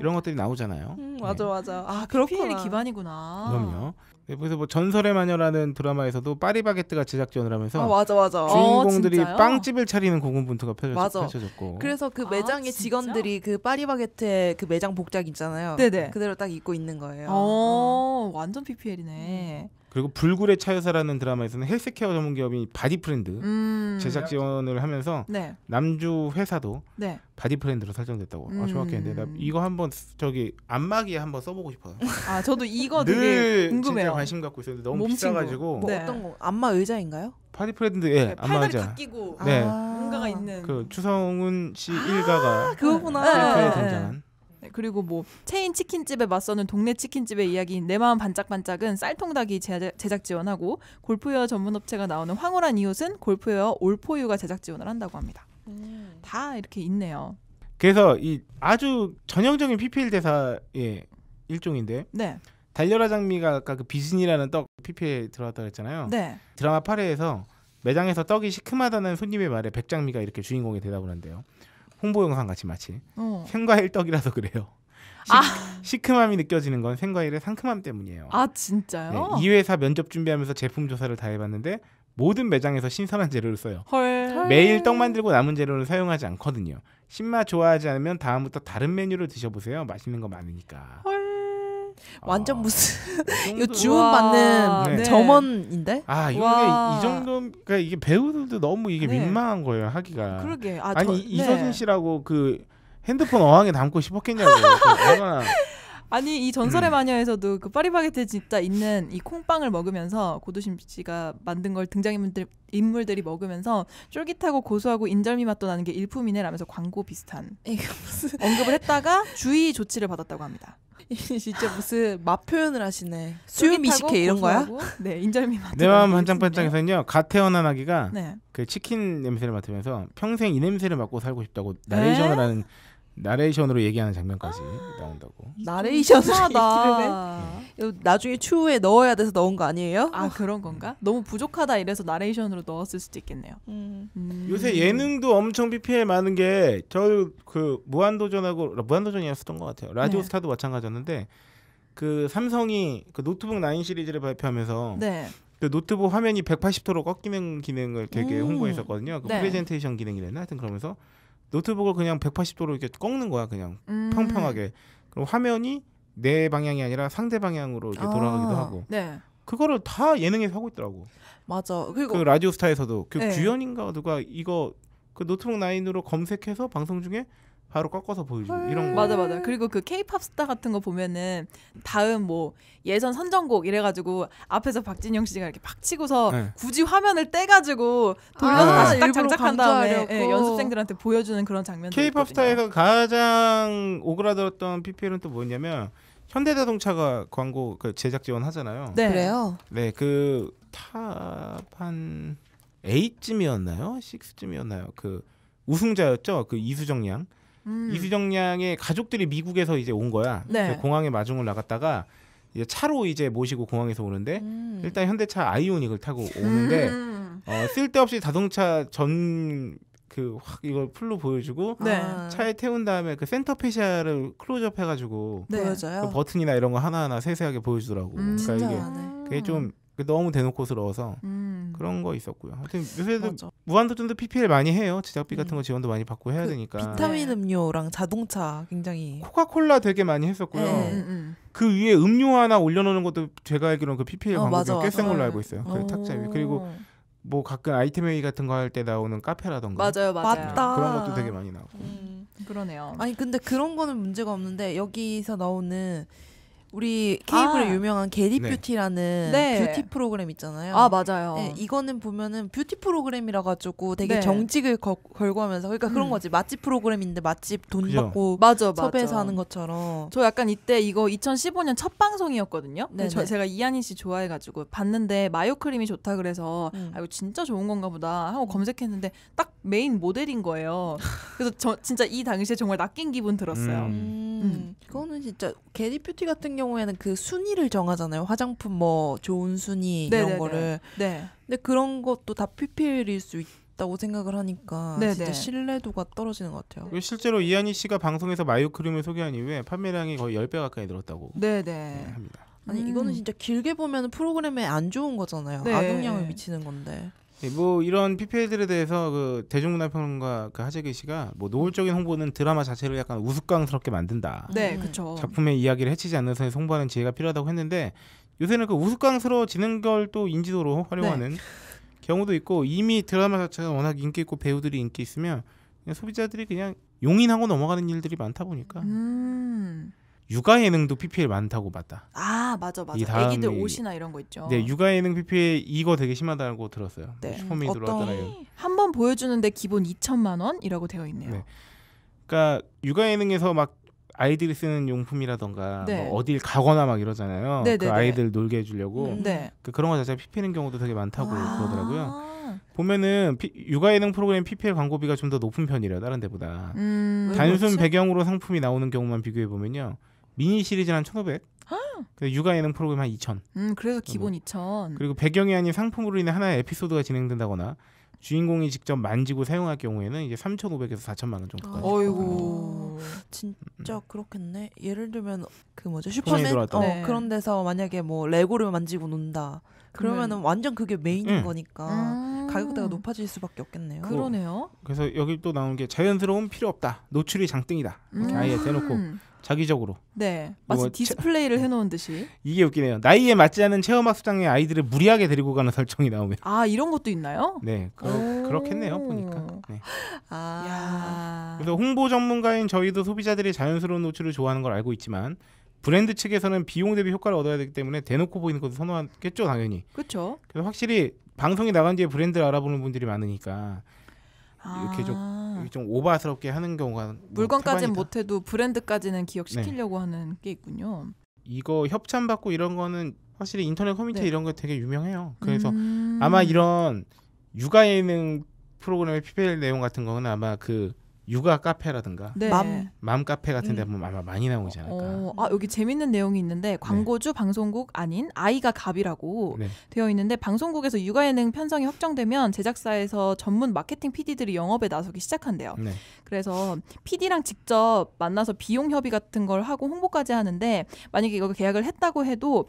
이런 것들이 나오잖아요. 음, 맞아 네. 맞아. 아, 아 그렇구나. 기반이구나. 그럼요. 네, 그래서 뭐 전설의 마녀라는 드라마에서도 파리바게뜨가 제작 지원을 하면서 아, 맞아 맞아. 어, 주인공들이 어, 빵집을 차리는 고군분투가 펼쳐졌고 그래서 그 아, 매장의 아, 직원들이 그 파리바게뜨의 그 매장 복장 있잖아요. 네네. 그대로 딱 입고 있는 거예요. 어, 어. 완전 PPL이네. 음. 그리고 불굴의 차여사라는 드라마에서는 헬스케어 전문 기업인 바디프렌드 음. 제작 지원을 하면서 네. 남주 회사도 네. 바디프렌드로 설정됐다고. 음. 아 정확했는데 나 음. 이거 한번 저기 안마기에 한번 써보고 싶어요. 아 저도 이거 되게 궁금해요. 진짜 관심 갖고 있었는데 너무 비싸가지고. 뭐 네. 어떤 거 안마 의자인가요? 바디프렌드 예 네, 안마 의자. 팔다리 끼고 네. 아. 뭔가가 있는. 그 추성훈 씨 아~ 일가가 그거구나. 셀프 네. 등장한. 네, 그리고 뭐 체인 치킨집에 맞서는 동네 치킨집의 이야기인 내 마음 반짝반짝은 쌀통닭이 제작, 제작 지원하고 골프웨어 전문업체가 나오는 황홀한 이웃은 골프웨어 올포유가 제작 지원을 한다고 합니다. 음. 다 이렇게 있네요. 그래서 이 아주 전형적인 PPL 대사의 일종인데 네. 달려라 장미가 아까 그 비신이라는 떡 PPL에 들어왔다고 했잖아요. 네. 드라마 8회에서 매장에서 떡이 시큼하다는 손님의 말에 백장미가 이렇게 주인공이 대답을 한대요. 홍보 영상 같이 마치 어. 생과일 떡이라서 그래요. 아. 시, 아. 시큼함이 느껴지는 건 생과일의 상큼함 때문이에요. 아 진짜요? 네, 이 회사 면접 준비하면서 제품 조사를 다 해봤는데 모든 매장에서 신선한 재료를 써요. 헐. 헐. 매일 떡 만들고 남은 재료는 사용하지 않거든요. 신맛 좋아하지 않으면 다음부터 다른 메뉴를 드셔보세요. 맛있는 거 많으니까. 헐. 완전 아, 무슨 이 주문받는 네. 점원인데? 아 이게 이 정도 그러니까 이게 배우들도 너무 이게 네. 민망한 거예요 하기가. 그러게 아, 니 네. 이서진 씨라고 그 핸드폰 어항에 담고 싶었겠냐고 그 아니 이 전설의 음. 마녀에서도 그 파리바게트 진짜 있는 이 콩빵을 먹으면서 고두심 씨가 만든 걸 등장인물들 인물들이 먹으면서 쫄깃하고 고소하고 인절미 맛도 나는 게 일품이네라면서 광고 비슷한 언급을 했다가 주의 조치를 받았다고 합니다. 진짜 무슨 맛 표현을 하시네. 수요미식회 이런 거야? 네, 인절미 맛. 내 마음 한장판장에서는요. 갓 태어난 아기가 네. 그 치킨 냄새를 맡으면서 평생 이 냄새를 맡고 살고 싶다고 네? 나레이션을 하는 나레이션으로 얘기하는 장면까지 나온다고. 아, 나레이션 하다. 네. 나중에 추후에 넣어야 돼서 넣은 거 아니에요? 아 그런 건가? 음. 너무 부족하다 이래서 나레이션으로 넣었을 수도 있겠네요. 음. 음. 요새 예능도 엄청 BPL 많은 게 저 그 무한도전하고 무한도전이었던 었것 같아요. 라디오스타도 네. 마찬가지였는데 그 삼성이 그 노트북 9 시리즈를 발표하면서 네. 그 노트북 화면이 180도로 꺾이는 기능을 되게 음. 홍보했었거든요. 그 네. 프레젠테이션 기능이래나 하여튼 그러면서 노트북을 그냥 180도로 이렇게 꺾는 거야 그냥 음. 평평하게 그럼 화면이 내 방향이 아니라 상대 방향으로 이렇게 아. 돌아가기도 하고 네. 그거를 다 예능에서 하고 있더라고 맞아 그리고 그 라디오스타에서도 그 네. 규현인가 누가 이거 그 노트북 라인으로 검색해서 방송 중에 바로 꺾어서 보여주고 이런 거 맞아 맞아 그리고 그 케이팝 스타 같은 거 보면은 다음 뭐 예선 선정곡 이래가지고 앞에서 박진영 씨가 이렇게 팍 치고서 네. 굳이 화면을 떼가지고 돌려서 아, 다시 딱 장착한 다음에 예, 연습생들한테 보여주는 그런 장면 케이팝 스타에서 가장 오그라들었던 PPL은 또 뭐냐면 였 현대자동차가 광고 그 제작 지원 하잖아요 네. 그래요 네그 탑한 8쯤이었나요 6쯤이었나요 그 우승자였죠 그 이수정 양 음. 이수정 양의 가족들이 미국에서 이제 온 거야. 네. 공항에 마중을 나갔다가 이제 차로 이제 모시고 공항에서 오는데 음. 일단 현대차 아이오닉을 타고 오는데 음. 어, 쓸데없이 자동차 전 그 확 이걸 풀로 보여주고 네. 아. 차에 태운 다음에 그 센터 페시아를 클로즈업 해가지고 네. 그 버튼이나 이런 거 하나하나 세세하게 보여주더라고. 음. 그러니까 이게 아, 네. 그게 좀 너무 대놓고스러워서 음. 그런 거 있었고요. 하여튼 요새도 맞아. 무한도전도 PPL 많이 해요. 제작비 같은 음. 거 지원도 많이 받고 해야 그 되니까. 비타민 네. 음료랑 자동차 굉장히. 코카콜라 되게 많이 했었고요. 네. 그 위에 음료 하나 올려놓는 것도 제가 알기로는 그 PPL 어, 광고가 꽤센 걸로 알고 있어요. 그 어. 탁자 위 그리고 뭐 가끔 아이템 회의 같은 거 할 때 나오는 카페라던가 맞아요, 맞아요. 맞다. 그런 것도 되게 많이 나오고. 음, 그러네요. 아니 근데 그런 거는 문제가 없는데 여기서 나오는 우리 케이블의 아. 유명한 게리 네. 뷰티라는 네. 뷰티 프로그램 있잖아요. 아 맞아요. 네, 이거는 보면은 뷰티 프로그램이라 가지고 되게 네. 정직을 거, 걸고 하면서 그러니까 음. 그런 거지 맛집 프로그램인데 맛집 돈 그죠. 받고 맞아, 섭외해서 맞아. 하는 것처럼. 저 약간 이때 이거 2015년 첫 방송이었거든요. 근 저, 제가 이한희 씨 좋아해가지고 봤는데 마요 크림이 좋다 그래서 음. 아 이거 진짜 좋은 건가 보다 하고 검색했는데 딱 메인 모델인 거예요. 그래서 저 진짜 이 당시에 정말 낚인 기분 들었어요. 음. 음. 음. 그거는 진짜 게리 뷰티 같은 경우 경우에는 그 순위를 정하잖아요. 화장품 뭐 좋은 순위 이런 네네네. 거를. 네. 근데 그런 것도 다 PPL일 수 있. 다고 생각을 하니까 네네. 진짜 신뢰도가 떨어지는 것 같아요. 실제로 이한희 씨가 방송에서 마이오 크림을 소개한 이후에 판매량이 거의 10배 가까이 늘었다고 네네. 네, 합니다. 아니 음. 이거는 진짜 길게 보면 프로그램에 안 좋은 거잖아요. 네. 악영향을 미치는 건데. 예, 뭐 이런 PPL들에 대해서 그 대중문화평론가 그 하재기 씨가 뭐 노골적인 홍보는 드라마 자체를 약간 우스꽝스럽게 만든다. 네, 그렇죠. 작품의 이야기를 해치지 않는 선에송 홍보하는 지혜가 필요하다고 했는데 요새는 그 우스꽝스러워지는 걸 또 인지도로 활용하는 네. 경우도 있고 이미 드라마 자체가 워낙 인기 있고 배우들이 인기 있으면 그냥 소비자들이 그냥 용인하고 넘어가는 일들이 많다 보니까 음. 육아 예능도 PPL 많다고 봤다. 아 맞아 맞아. 다음, 애기들 옷이나 이런 거 있죠. 네 육아 예능 PPL 이거 되게 심하다고 들었어요. 네. 슈퍼맨이 들어왔잖아요. 한번 보여주는데 기본 2천만 원이라고 되어 있네요. 네. 그러니까 육아 예능에서 막 아이들이 쓰는 용품이라던가 뭐 네. 뭐 어딜 가거나 막 이러잖아요. 네, 네, 그 네, 아이들 놀게 해주려고 음. 네. 그 그런 거 자체 가피피인 경우도 되게 많다고 아~ 그러더라고요. 보면은 피, 육아 예능 프로그램 PPL 광고비가 좀 더 높은 편이래요 다른 데보다. 음, 단순 배경으로 상품이 나오는 경우만 비교해 보면요. 미니 시리즈는 한 1,500. 그 육아 예능 프로그램 한 2,000. 음, 그래서 기본 2,000. 그리고 배경이 아닌 상품으로 인해 하나의 에피소드가 진행된다거나 주인공이 직접 만지고 사용할 경우에는 이제 3,500에서 4,000만 원 정도까지. 어이고. 음. 진짜 그렇겠네. 예를 들면 그 뭐죠? 슈퍼맨 어, 네. 그런 데서 만약에 뭐 레고를 만지고 논다. 그러면은 음. 완전 그게 메인인 음. 거니까 음. 가격대가 높아질 수밖에 없겠네요. 그러네요. 그래서 여기 또 나온 게 자연스러움 필요 없다. 노출이 장땡이다. 이렇게 음. 아예 대놓고 자기적으로. 네. 마치 뭐 디스플레이를 체... 해놓은 듯이. 이게 웃기네요. 나이에 맞지 않은 체험학습장에 아이들을 무리하게 데리고 가는 설정이 나오면. 아 이런 것도 있나요? 네. 그러, 그렇겠네요 보니까. 네. 아. 그래서 홍보 전문가인 저희도 소비자들이 자연스러운 노출을 좋아하는 걸 알고 있지만 브랜드 측에서는 비용 대비 효과를 얻어야 되기 때문에 대놓고 보이는 것도 선호하겠죠 당연히. 그렇죠. 그래서 확실히 방송에 나간 뒤에 브랜드를 알아보는 분들이 많으니까 이렇게 좀, 아. 좀 오바스럽게 하는 경우가 뭐 물건까지는 못해도 브랜드까지는 기억시키려고 네. 하는 게 있군요. 이거 협찬 받고 이런 거는 확실 인터넷 커뮤니티 네. 이런 거 되게 유명해요. 그래서 음... 아마 이런 육아 예능 프로그램의 PPL 내용 같은 거는 아마 그 육아 카페라든가 네. 맘, 맘 카페 같은 데 음. 보면 아마 많이 나오지 않을까. 어, 아, 여기 재밌는 내용이 있는데 네. 광고주 네. 방송국 아닌 아이가 갑이라고 네. 되어 있는데 방송국에서 육아 예능 편성이 확정되면 제작사에서 전문 마케팅 PD들이 영업에 나서기 시작한대요. 네. 그래서 PD랑 직접 만나서 비용 협의 같은 걸 하고 홍보까지 하는데 만약에 이거 계약을 했다고 해도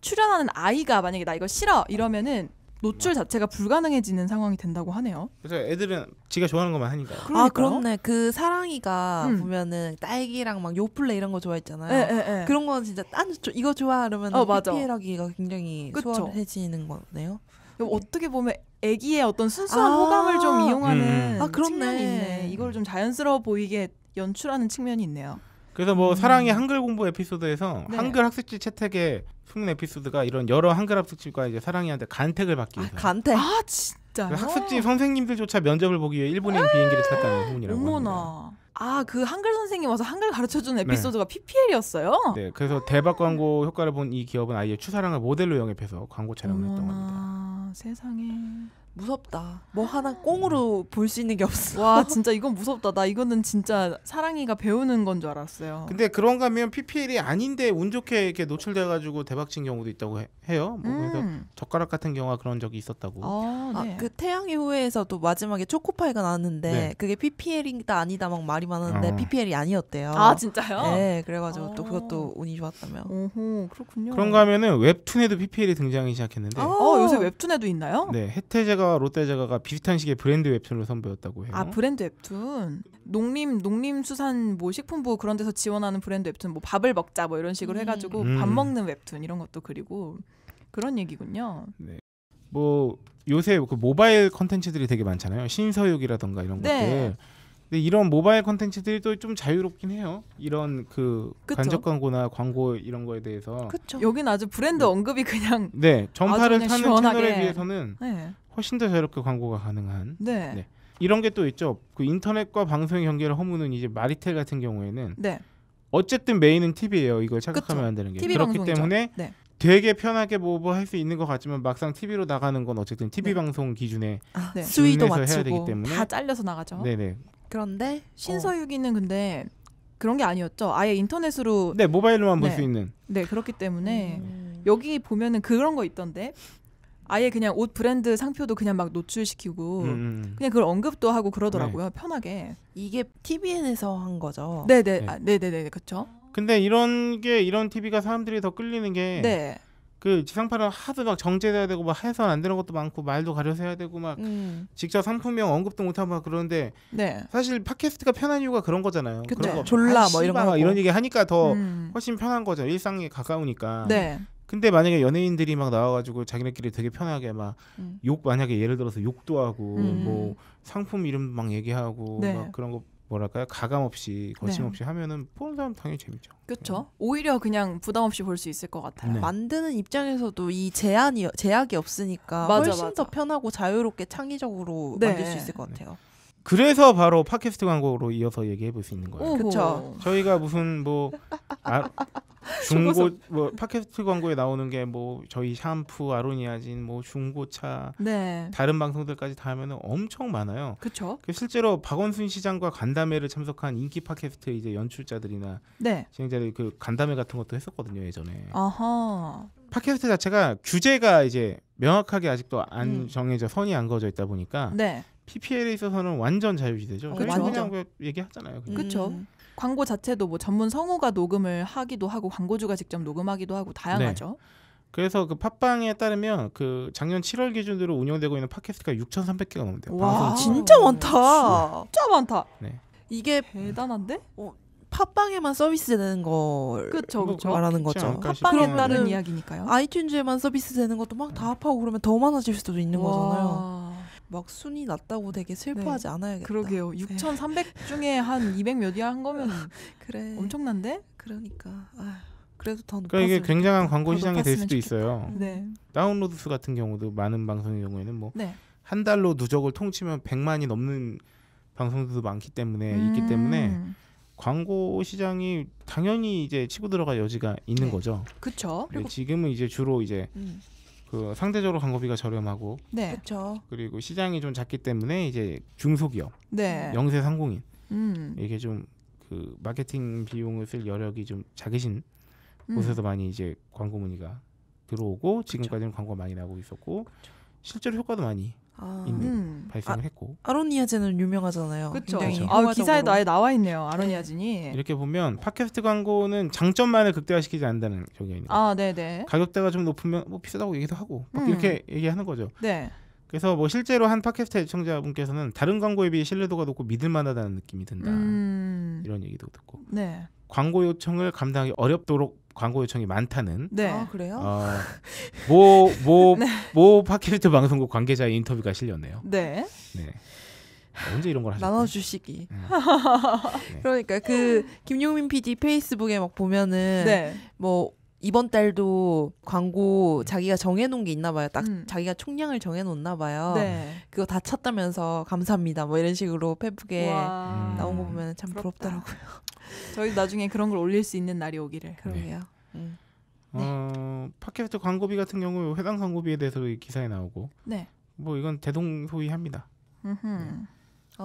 출연하는 아이가 만약에 나 이거 싫어 이러면은 노출 자체가 불가능해지는 상황이 된다고 하네요. 그래서 애들은 지가 좋아하는 것만 하니까. 아, 그러니까요. 아 그렇네. 그 사랑이가 음. 보면은 딸기랑 막 요플레 이런 거 좋아했잖아요. 에, 에, 에. 그런 건 진짜 딴 이거 좋아 그면 어, 피피라기가 굉장히 그쵸? 해지는 거네요. 네. 어떻게 보면 애기의 어떤 순수한 아~ 호감을 좀 이용하는 음. 음. 아, 측면이 있네. 이걸 좀 자연스러워 보이게 연출하는 측면이 있네요. 그래서 뭐 음. 사랑의 한글 공부 에피소드에서 네. 한글 학습지 채택에 숨은 에피소드가 이런 여러 한글 학습집과 이제 사랑이한테 간택을 받기 위해서. 아, 간택. 아 진짜. 학습지 선생님들조차 면접을 보기 위해 일본인 아! 비행기를 탔다는 소문이라고 어머나. 합니다. 아, 그 한글 선생님 와서 한글 가르쳐 주 네. 에피소드가 네. PPL이었어요? 네. 그래서 대박 광고 효과를 본 이 기업은 아예 추사랑을 모델로 영입해서 광고 촬영을 어머나, 했던 겁니다. 세상에. 무섭다. 뭐 하나 꽁으로 볼 수 있는 게 없어. 와 진짜 이건 무섭다. 나 이거는 진짜 사랑이가 배우는 건 줄 알았어요. 근데 그런가 하면 PPL이 아닌데 운 좋게 이렇게 노출돼가지고 대박친 경우도 있다고 해, 요뭐 음. 그래서 젓가락 같은 경우가 그런 적이 있었다고. 아, 아 네. 아, 그 태양의 후예에서도 마지막에 초코파이가 나왔는데 네. 그게 PPL이다 아니다 막 말이 많았는데 어. PPL이 아니었대요. 아 진짜요? 네, 그래가지고 아. 또 그것도 어. 운이 좋았다며. 오호 그렇군요. 그런가 하면은 웹툰에도 PPL이 등장이 시작했는데. 아, 요새 웹툰에도 있나요? 네, 해태제가 제과 롯데제과가 비슷한 식의 브랜드 웹툰을 선보였다고 해요. 아 브랜드 웹툰. 농림, 농림수산 뭐 식품부 그런 데서 지원하는 브랜드 웹툰, 뭐 밥을 먹자 뭐 이런 식으로 음. 해가지고 음. 밥 먹는 웹툰 이런 것도 그리고 그런 얘기군요. 네. 뭐 요새 그 모바일 컨텐츠들이 되게 많잖아요. 신서유기라던가 이런 네. 것들. 근데 이런 모바일 컨텐츠들이 또 좀 자유롭긴 해요. 이런 그 그쵸? 간접 광고나 광고 이런 거에 대해서. 그쵸. 여긴 아주 브랜드 네. 언급이 그냥. 네, 전파를 타는 시원하게. 채널에 비해서는 네. 훨씬 더 자유롭게 광고가 가능한. 네. 네. 이런 게 또 있죠. 그 인터넷과 방송의 경계를 허무는 이제 마리텔 같은 경우에는 네. 어쨌든 메인은 TV예요. 이걸 착각하면 안 되는 게 TV 그렇기 방송이죠. 때문에 네. 되게 편하게 뭐뭐할 수 있는 것 같지만 막상 TV로 나가는 건 어쨌든 TV 네. 방송 기준에 아, 네. 수위도 맞추고 다 잘려서 나가죠. 네네. 그런데 어. 신서유기는 어. 근데 그런 게 아니었죠. 아예 인터넷으로 네 모바일로만 볼수 네. 있는. 네 그렇기 때문에 음. 여기 보면은 그런 거 있던데 아예 그냥 옷 브랜드 상표도 그냥 막 노출시키고 음. 음, 음. 그냥 그걸 언급도 하고 그러더라고요. 네. 편하게. 이게 TVN에서 한 거죠. 네네. 네. 네. 아, 네네네. 네, 그렇죠. 근데 이런 게 이런 TV가 사람들이 더 끌리는 게 네. 그 지상파는 하도 막 정제돼야 되고 막 해선 안 되는 것도 많고 말도 가려서 해야 되고 막 음. 직접 상품명 언급도 못 하고 막 그러는데 네. 사실 팟캐스트가 편한 이유가 그런 거잖아요. 그쵸. 그런 거 졸라 뭐 이런 아 거 이런 얘기 하니까 더 음. 훨씬 편한 거죠. 일상에 가까우니까. 네. 근데 만약에 연예인들이 막 나와가지고 자기네끼리 되게 편하게 막욕 음. 만약에 예를 들어서 욕도 하고 음, 음. 뭐 상품 이름 막 얘기하고 네. 막 그런 거 뭐랄까요 가감 없이 거침없이 네. 하면은 보는 사람 당연히 재밌죠. 그렇죠. 네. 오히려 그냥 부담 없이 볼 수 있을 것 같아요. 네. 만드는 입장에서도 이 제한이 제약이 없으니까 맞아, 훨씬 맞아. 더 편하고 자유롭게 창의적으로 네. 만들 수 있을 것 같아요. 네. 그래서 바로 팟캐스트 광고로 이어서 얘기해 볼 수 있는 거예요. 그렇죠. 저희가 무슨 뭐 아, 중고 뭐 팟캐스트 광고에 나오는 게 뭐 저희 샴푸, 아로니아진, 뭐 중고차, 네. 다른 방송들까지 다 하면은 엄청 많아요. 그렇죠. 실제로 박원순 시장과 간담회를 참석한 인기 팟캐스트 이제 연출자들이나 네. 진행자들 그 간담회 같은 것도 했었거든요 예전에. 아하. 팟캐스트 자체가 규제가 이제 명확하게 아직도 안 음. 정해져 선이 안 그어져 있다 보니까 네. PPL에 있어서는 완전 자유시대죠. 그렇죠. 그냥 그 얘기하잖아요. 그냥. 그렇죠. 음. 광고 자체도 뭐 전문 성우가 녹음을 하기도 하고 광고주가 직접 녹음하기도 하고 다양하죠. 네. 그래서 그 팟빵에 따르면 그 작년 7월 기준으로 운영되고 있는 팟캐스트가 6,300개가 넘는데요. 와 진짜 많다. 진짜 많다. 네. 이게 대단한데? 어, 팟빵에만 서비스되는 걸 그쵸, 뭐 그쵸. 말하는 거죠. 팟빵에 따른 이야기니까요. 아이튠즈에만 서비스되는 것도 막다 합하고 그러면 더 많아질 수도 있는 와. 거잖아요. 막 순위 났다고 되게 슬퍼하지 네. 않아야겠다. 그러게요. 6,300 네. 중에 한200 몇이야 한 거면 그래. 엄청난데? 그러니까. 아휴. 그래도 더 그러니까 이게 굉장한 광고 시장이 될 수도 좋겠다. 있어요. 네. 네. 다운로드 수 같은 경우도 많은 방송의 경우에는 뭐한 네. 달로 누적을 통치면 100만이 넘는 방송들도 많기 때문에 음. 있기 때문에 광고 시장이 당연히 이제 치고 들어갈 여지가 있는 네. 거죠. 그렇죠. 지금은 이제 주로 이제 음. 그 상대적으로 광고비가 저렴하고 네. 그렇죠. 그리고 시장이 좀 작기 때문에 이제 중소기업, 네. 영세 상공인 음. 이게 좀 그 마케팅 비용을 쓸 여력이 좀 작으신 음. 곳에서 많이 이제 광고 문의가 들어오고 지금까지는 광고가 많이 나오고 있었고 그쵸. 실제로 효과도 많이 아, 있는 음. 발생을 아, 했고 아로니아젠은 유명하잖아요. 그렇죠. 아, 기사에도 아예 나와 있네요. 아로니아젠이 이렇게 보면 팟캐스트 광고는 장점만을 극대화시키지 않는다는 경향이 아, 네, 네. 가격대가 좀 높으면 뭐 비싸다고 얘기도 하고 음. 이렇게 얘기하는 거죠. 네. 그래서 뭐 실제로 한 팟캐스트 청자분께서는 다른 광고에 비해 신뢰도가 높고 믿을만하다는 느낌이 든다. 음. 이런 얘기도 듣고. 네. 광고 요청을 감당하기 어렵도록 광고 요청이 많다는 네. 아, 그래요? 어, 모 모모 어, 네. 모 팟캐스트 방송국 관계자의 인터뷰가 실렸네요. 네. 네. 언제 이런 걸 하셨어요? 나눠주시기. 음. 네. 그러니까 그 김용민 PD 페이스북에 막 보면은 네. 뭐 이번 달도 광고 음. 자기가 정해놓은 게 있나 봐요. 딱 음. 자기가 총량을 정해놓나 봐요. 네. 그거 다 찼다면서 감사합니다. 뭐 이런 식으로 페북에 나온 거 음. 보면 참 부럽다. 부럽더라고요. 저희 나중에 그런 걸 올릴 수 있는 날이 오기를. 그러게요. 네. 음. 어, 네. 어, 팟캐스트 광고비 같은 경우 해당 광고비에 대해서 기사에 나오고. 네. 뭐 이건 대동소이합니다.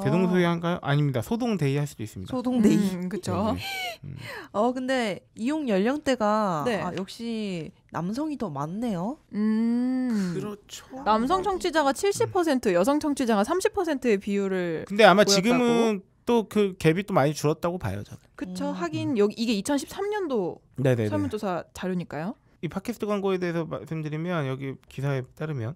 대동소이한가요? 어. 아닙니다. 소동대이 할 수도 있습니다. 소동대이 음, 그렇죠. 음. 어 근데 이용 연령대가 네. 아, 역시 남성이 더 많네요. 음. 그렇죠. 남성 청취자가 70%, 음. 여성 청취자가 30%의 비율을 근데 아마 지금은 또 그 갭이 또 많이 줄었다고 봐요, 저는. 그렇죠. 하긴 여기 이게 2013년도 네네네. 설문조사 자료니까요. 이 팟캐스트 광고에 대해서 말씀드리면 여기 기사에 따르면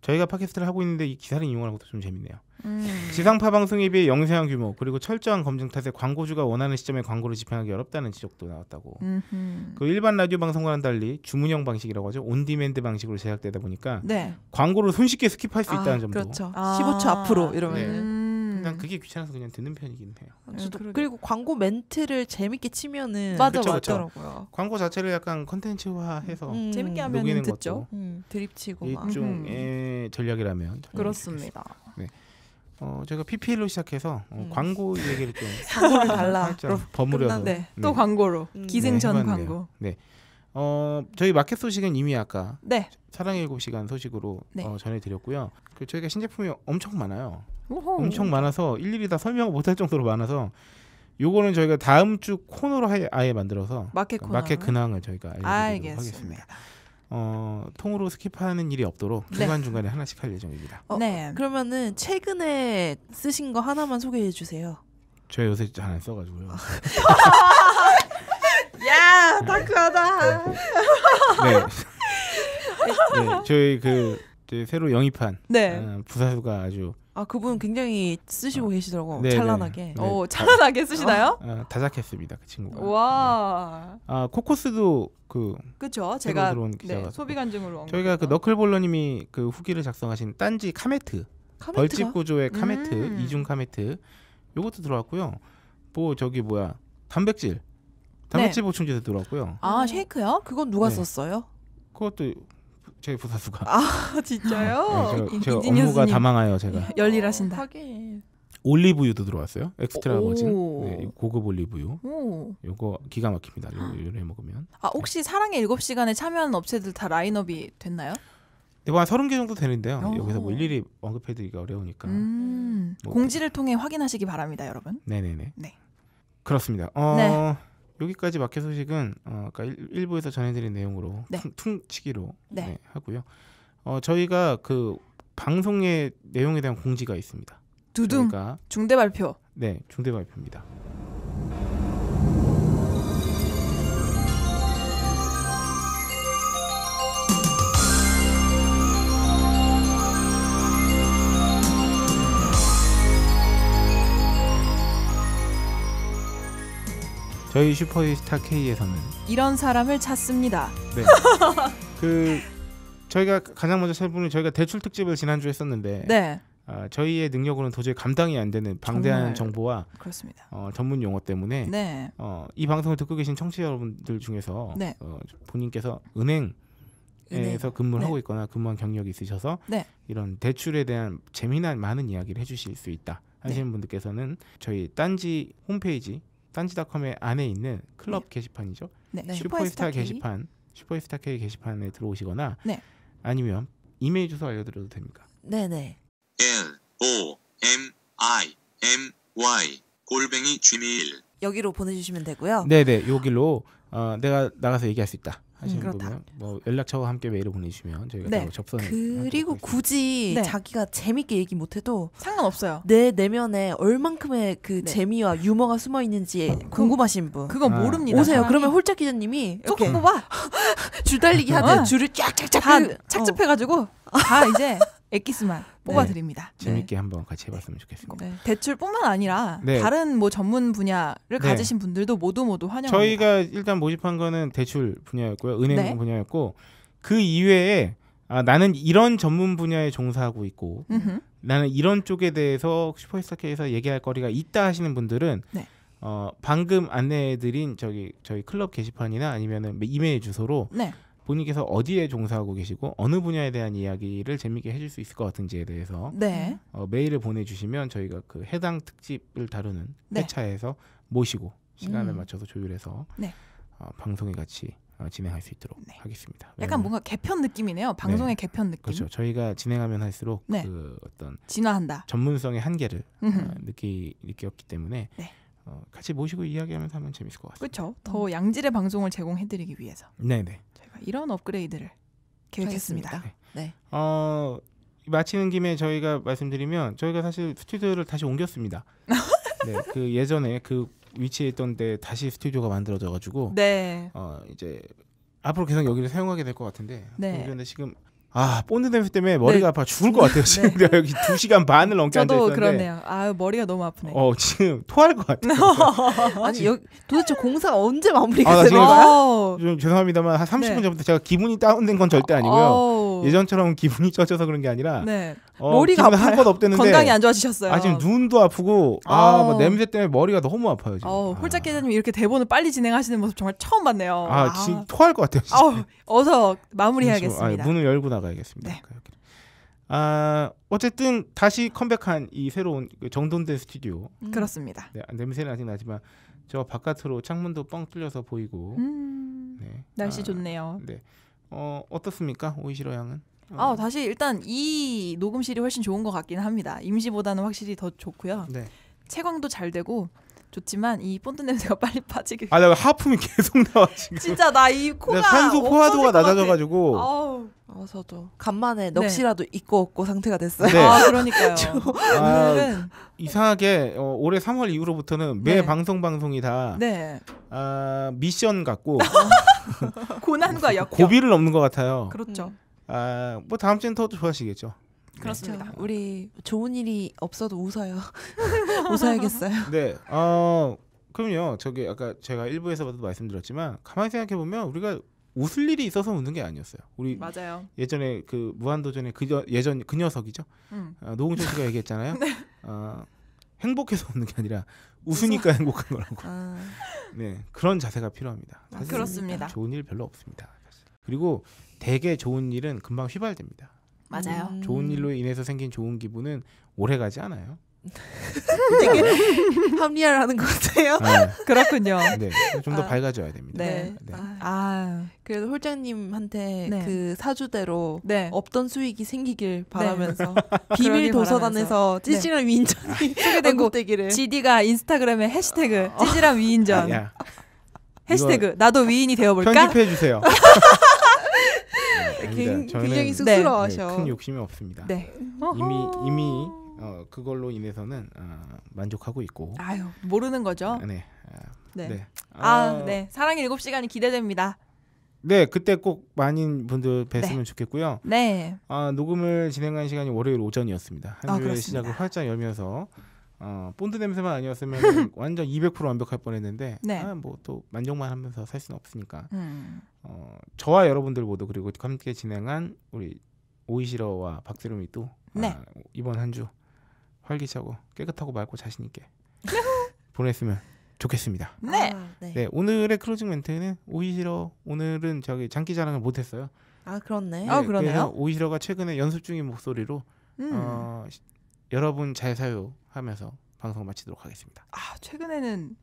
저희가 팟캐스트를 하고 있는데 이 기사를 이용하는 것도 좀 재밌네요. 음. 지상파 방송에 비해 영세한 규모 그리고 철저한 검증 탓에 광고주가 원하는 시점에 광고를 집행하기 어렵다는 지적도 나왔다고. 그 일반 라디오 방송과는 달리 주문형 방식이라고 하죠. 온디맨드 방식으로 제작되다 보니까 네. 광고를 손쉽게 스킵할 수 아, 있다는 점도. 그렇죠. 아. 15초 앞으로 이러면. 네. 음. 난 그게 귀찮아서 그냥 듣는 편이긴 해요. 아, 저도 네, 그리고 광고 멘트를 재밌게 치면은 맞아 맞더라고요. 광고 자체를 약간 컨텐츠화해서 음. 재밌게 하면 듣죠. 음, 드립치고 일종의 전략이라면 그렇습니다. 어 제가 PPL로 시작해서 어, 음. 광고 얘기를 좀 광고를 달라 버무려서 네. 또 광고로 음. 기생전 네, 광고. 네. 어 저희 마켓 소식은 이미 아까 네. 사랑 일곱 시간 소식으로 네. 어, 전해드렸고요. 그 저희가 신제품이 엄청 많아요. 오호. 엄청 많아서 일일이 다 설명을 못할 정도로 많아서 요거는 저희가 다음 주 코너로 아 아예 만들어서 마켓, 그 마켓 근황을 저희가 알려드리도록 알겠습니다. 하겠습니다. 어, 통으로 스킵하는 일이 없도록 네. 중간 중간에 하나씩 할 예정입니다. 어, 네. 그러면은 최근에 쓰신 거 하나만 소개해 주세요. 저 요새 잘 써가지고요. 야, 다크하다. 네. 네, 네 저희 그 새로 영입한 네. 어, 부사수가 아주 아 그분 굉장히 쓰시고 어. 계시더라고 네, 네, 찬란하게. 네. 오 찬란하게 쓰시나요? 어? 어, 다작했습니다 그 친구가. 와. 네. 아 코코스도 그. 그죠 제가 네, 소비 간증으로. 저희가 그 너클볼러님이 그 후기를 작성하신 딴지 카메트. 카메트가? 벌집 구조의 음. 카메트 음. 이중 카메트 요것도 들어왔고요. 뭐 저기 뭐야 단백질 단백질 네. 보충제도 들어왔고요. 아 쉐이크요? 그건 누가 네. 썼어요? 그것도 저희 부사수가. 아 진짜요? 네, 저, 이, 업무가 다망하여 제가. 예, 열일하신다. 어, 하긴. 올리브유도 들어왔어요. 엑스트라 버진 네, 고급 올리브유. 오. 요거 기가 막힙니다. 요래 먹으면. 아 네. 혹시 네. 사랑의 7 시간에 참여하는 업체들 다 라인업이 됐나요? 네, 뭐한 30개 정도 되는데요. 오. 여기서 뭐 일일이 언급해드리기가 어려우니까. 음. 뭐 공지를 통해 확인하시기 바랍니다, 여러분. 네네네. 네. 그렇습니다. 어... 네. 여기까지 마켓 소식은 어, 아까 일 부에서 전해드린 내용으로 네. 퉁, 치기로 네. 네, 하고요. 어, 저희가 그 방송의 내용에 대한 공지가 있습니다. 두둥 그 중대 발표. 네, 중대 발표입니다. 저희 슈퍼스타 K에서는 이런 사람을 찾습니다. 네. 그 저희가 가장 먼저 세 분은 저희가 대출 특집을 지난주 에 했었는데 네. 어, 저희의 능력으로는 도저히 감당이 안 되는 방대한 정보와 그렇습니다. 어, 전문 용어 때문에 네. 어, 이 방송을 듣고 계신 청취자 여러분들 중에서 네. 어, 본인께서 은행 에서 근무를 네. 하고 있거나 근무한 경력이 있으셔서 네. 이런 대출에 대한 재미난 많은 이야기를 해주실 수 있다 네. 하시는 분들께서는 저희 딴지 홈페이지 딴지닷컴의 안에 있는 클럽 네. 게시판이죠. 네. 네. 슈퍼스타 게시판, 슈퍼스타 K 게시판에 들어오시거나 네. 아니면 이메일 주소 알려드려도 됩니까? 네네. L O M I M Y 골뱅이 gmail 여기로 보내주시면 되고요. 네네, 여기로 어, 내가 나가서 얘기할 수 있다. 하시는 음, 부분 뭐 연락처와 함께 메일을 보내주시면 저희가 네. 접선 그리고 굳이 네. 자기가 재밌게 얘기 못해도 상관없어요 내 내면에 얼만큼의 그 네. 재미와 유머가 숨어 있는지 어. 궁금하신 분 그건 아. 모릅니다 오세요 사람이. 그러면 홀짝 기자님이 조금 뽑아 줄 달리기 하듯 어. 줄을 쫙쫙쫙 그- 어. 착즙해가지고 다 이제 엑기스만 네. 뽑아드립니다. 네. 재밌게 한번 같이 해봤으면 좋겠습니다. 네. 대출뿐만 아니라 네. 다른 뭐 전문 분야를 네. 가지신 분들도 모두 모두 환영합니다. 저희가 일단 모집한 거는 대출 분야였고요, 은행 네. 분야였고 그 이외에 아, 나는 이런 전문 분야에 종사하고 있고 음흠. 나는 이런 쪽에 대해서 슈퍼스타K에서 얘기할 거리가 있다 하시는 분들은 어, 방금 안내해드린 저기 저희 클럽 게시판이나 아니면은 뭐 이메일 주소로. 본인께서 어디에 종사하고 계시고 어느 분야에 대한 이야기를 재미있게 해줄 수 있을 것 같은지에 대해서 네. 어, 메일을 보내주시면 저희가 그 해당 특집을 다루는 네. 회차에서 모시고 시간을 음. 맞춰서 조율해서 네. 어, 방송에 같이 어, 진행할 수 있도록 네. 하겠습니다. 약간 뭔가 개편 느낌이네요. 방송의 네. 개편 느낌. 그렇죠. 저희가 진행하면 할수록 네. 그 어떤 진화한다. 전문성의 한계를 어, 느끼 느꼈기 때문에 네. 어, 같이 모시고 이야기하면서 하면 재밌을 것 같습니다. 그렇죠. 더 음. 양질의 방송을 제공해드리기 위해서. 네네. 이런 업그레이드를 계획했습니다. 네. 어, 마치는 김에 저희가 말씀드리면 저희가 사실 스튜디오를 다시 옮겼습니다. 네, 그 예전에 그 위치에 있던 데 다시 스튜디오가 만들어져 가지고 네. 어, 이제 앞으로 계속 여기를 사용하게 될 것 같은데 네. 그런데 지금 아 본드 냄새 때문에 머리가 네. 아파 죽을 것 같아요 지금 네. 여기 2 시간 반을 넘게 앉아 있는데 저도 그러네요 아 머리가 너무 아프네 어 지금 토할 것 같아요 아니 여기 도대체 공사가 언제 아, 마무리가 되는 거야? 좀 죄송합니다만 한 30분 전부터 제가 기분이 다운된 건 절대 아니고요 예전처럼 기분이 쩌져서 그런 게 아니라 네. 어, 머리가 한껏 없대는데 건강이 안 좋아지셨어요. 아 지금 눈도 아프고 아 어. 뭐 냄새 때문에 머리가 너무 아파요 지금. 어, 홀짝 기자님 이렇게 대본을 빨리 진행하시는 모습 정말 처음 봤네요. 아, 아. 지금 토할 것 같아요. 진 어, 서 마무리해야겠습니다. 아, 문을 열고 나가야겠습니다. 네. 아 어쨌든 다시 컴백한 이 새로운 그 정돈된 스튜디오 음. 그렇습니다. 네, 냄새는 아직 나지만 저 바깥으로 창문도 뻥 뚫려서 보이고 음. 네. 날씨 아, 좋네요. 네. 어, 어떻습니까? 오이시로 양은? 어. 아, 어. 다시 일단 이 녹음실이 훨씬 좋은 것 같긴 합니다. 임시보다는 확실히 더 좋고요. 네. 채광도 잘 되고 좋지만 이 본드 냄새가 빨리 빠지게. 아, 나 하품이 계속 나와 지금. 진짜 나 이 코가 산소 포화도가 낮아져가지고. 아우, 아, 저도 간만에 네. 넋이라도 네. 있고 없고 상태가 됐어요. 네. 아, 그러니까요. 아, 이상하게 어, 올해 3월 이후로부터는 네. 방송 방송이 다 네. 아, 미션 같고 어. 고난과 역 고비를 넘는 것 같아요. 그렇죠. 음. 아, 아뭐 다음 주엔 더 좋아지겠죠. 네. 그렇습니다. 그렇죠. 우리 좋은 일이 없어도 웃어요. 웃어야겠어요. 네. 어, 그럼요. 저기 아까 제가 일부에서도 말씀드렸지만 가만히 생각해 보면 우리가 웃을 일이 있어서 웃는 게 아니었어요. 우리 맞아요. 예전에 그 무한도전의 그 여, 예전 그 녀석이죠. 음. 어, 노홍철 씨가 얘기했잖아요. 네. 어, 행복해서 웃는 게 아니라 웃으니까 행복한 거라고. 아. 네 그런 자세가 필요합니다. 그렇습니다. 좋은 일 별로 없습니다. 그리고 대개 좋은 일은 금방 휘발됩니다. 맞아요. 음. 좋은 일로 인해서 생긴 좋은 기분은 오래 가지 않아요. 되게 합리화라는 것 같아요. 네. 그렇군요. 네, 좀더 아, 밝아져야 됩니다. 네. 네. 아. 아, 그래도 홀장님한테 네. 그 사주대로 네. 없던 수익이 생기길 네. 바라면서 비밀 도서관에서 네. 찌질한 위인전이 아, 소개된 곡 GD가 인스타그램에 해시태그 아. 찌질한 위인전 해시태그 나도 위인이 되어볼까? 편집해 주세요. 굉장히, 네, 쑥스러워하셔. 네, 큰 욕심이 없습니다. 네. 이미 이미 어, 그걸로 인해서는 어, 만족하고 있고. 아유 모르는 거죠. 아, 네. 네. 네. 아, 아, 아, 네. 사랑의 일곱 시간이 기대됩니다. 네, 그때 꼭 많은 분들 뵀으면 네. 좋겠고요. 네. 아, 녹음을 진행한 시간이 월요일 오전이었습니다. 한주의 아, 시작을 활짝 열면서 어, 본드 냄새만 아니었으면 완전 200% 완벽할 뻔했는데 네. 아, 뭐 또 만족만 하면서 살 수는 없으니까 음. 어, 저와 여러분들 모두 그리고 함께 진행한 우리 오이시러와 박세롬이 또 아, 네. 아, 이번 한 주 활기차고 깨끗하고 맑고 자신 있게 보냈으면 좋겠습니다. 네. 아, 네. 네. 오늘의 클로징 멘트는 오이시러 오늘은 저기 장기 자랑을 못했어요. 아 그렇네. 아, 네, 아 그러네요. 오이시러가 최근에 연습 중인 목소리로 음. 어, 여러분 잘 사요 하면서 방송 마치도록 하겠습니다. 아 최근에는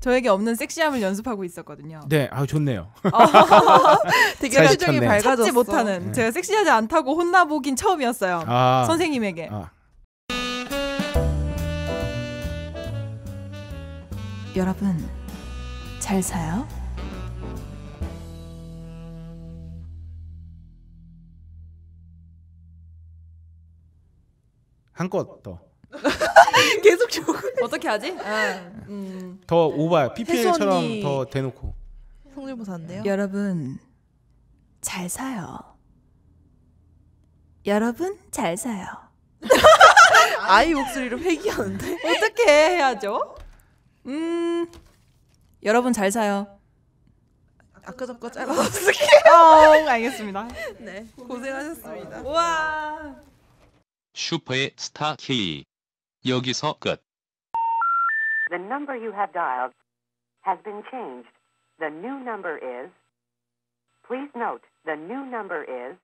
저에게 없는 섹시함을 연습하고 있었거든요. 네, 아 좋네요. 어. 되게 표정이 밝아졌어. 찾지 못하는 네. 제가 섹시하지 않다고 혼나보긴 처음이었어요. 아, 선생님에게. 아. 여러분 잘 사요? 한껏 더. 계속 조금 어떻게 하지? 아, 음. 더 오바 PPL처럼 언니. 더 대놓고 성대모사인데요. 여러분 잘 사요. 여러분 잘 사요. 아이 목소리로 회귀하는데 어떻게 해야죠? 음 여러분 잘 사요. 아까 전거 짧아 어떻게? 어, 알겠습니다. 네 고생하셨습니다. 와. 슈퍼의 스타 K. 여기서 끝. The number you have dialed has been changed. The new number is Please note, the new number is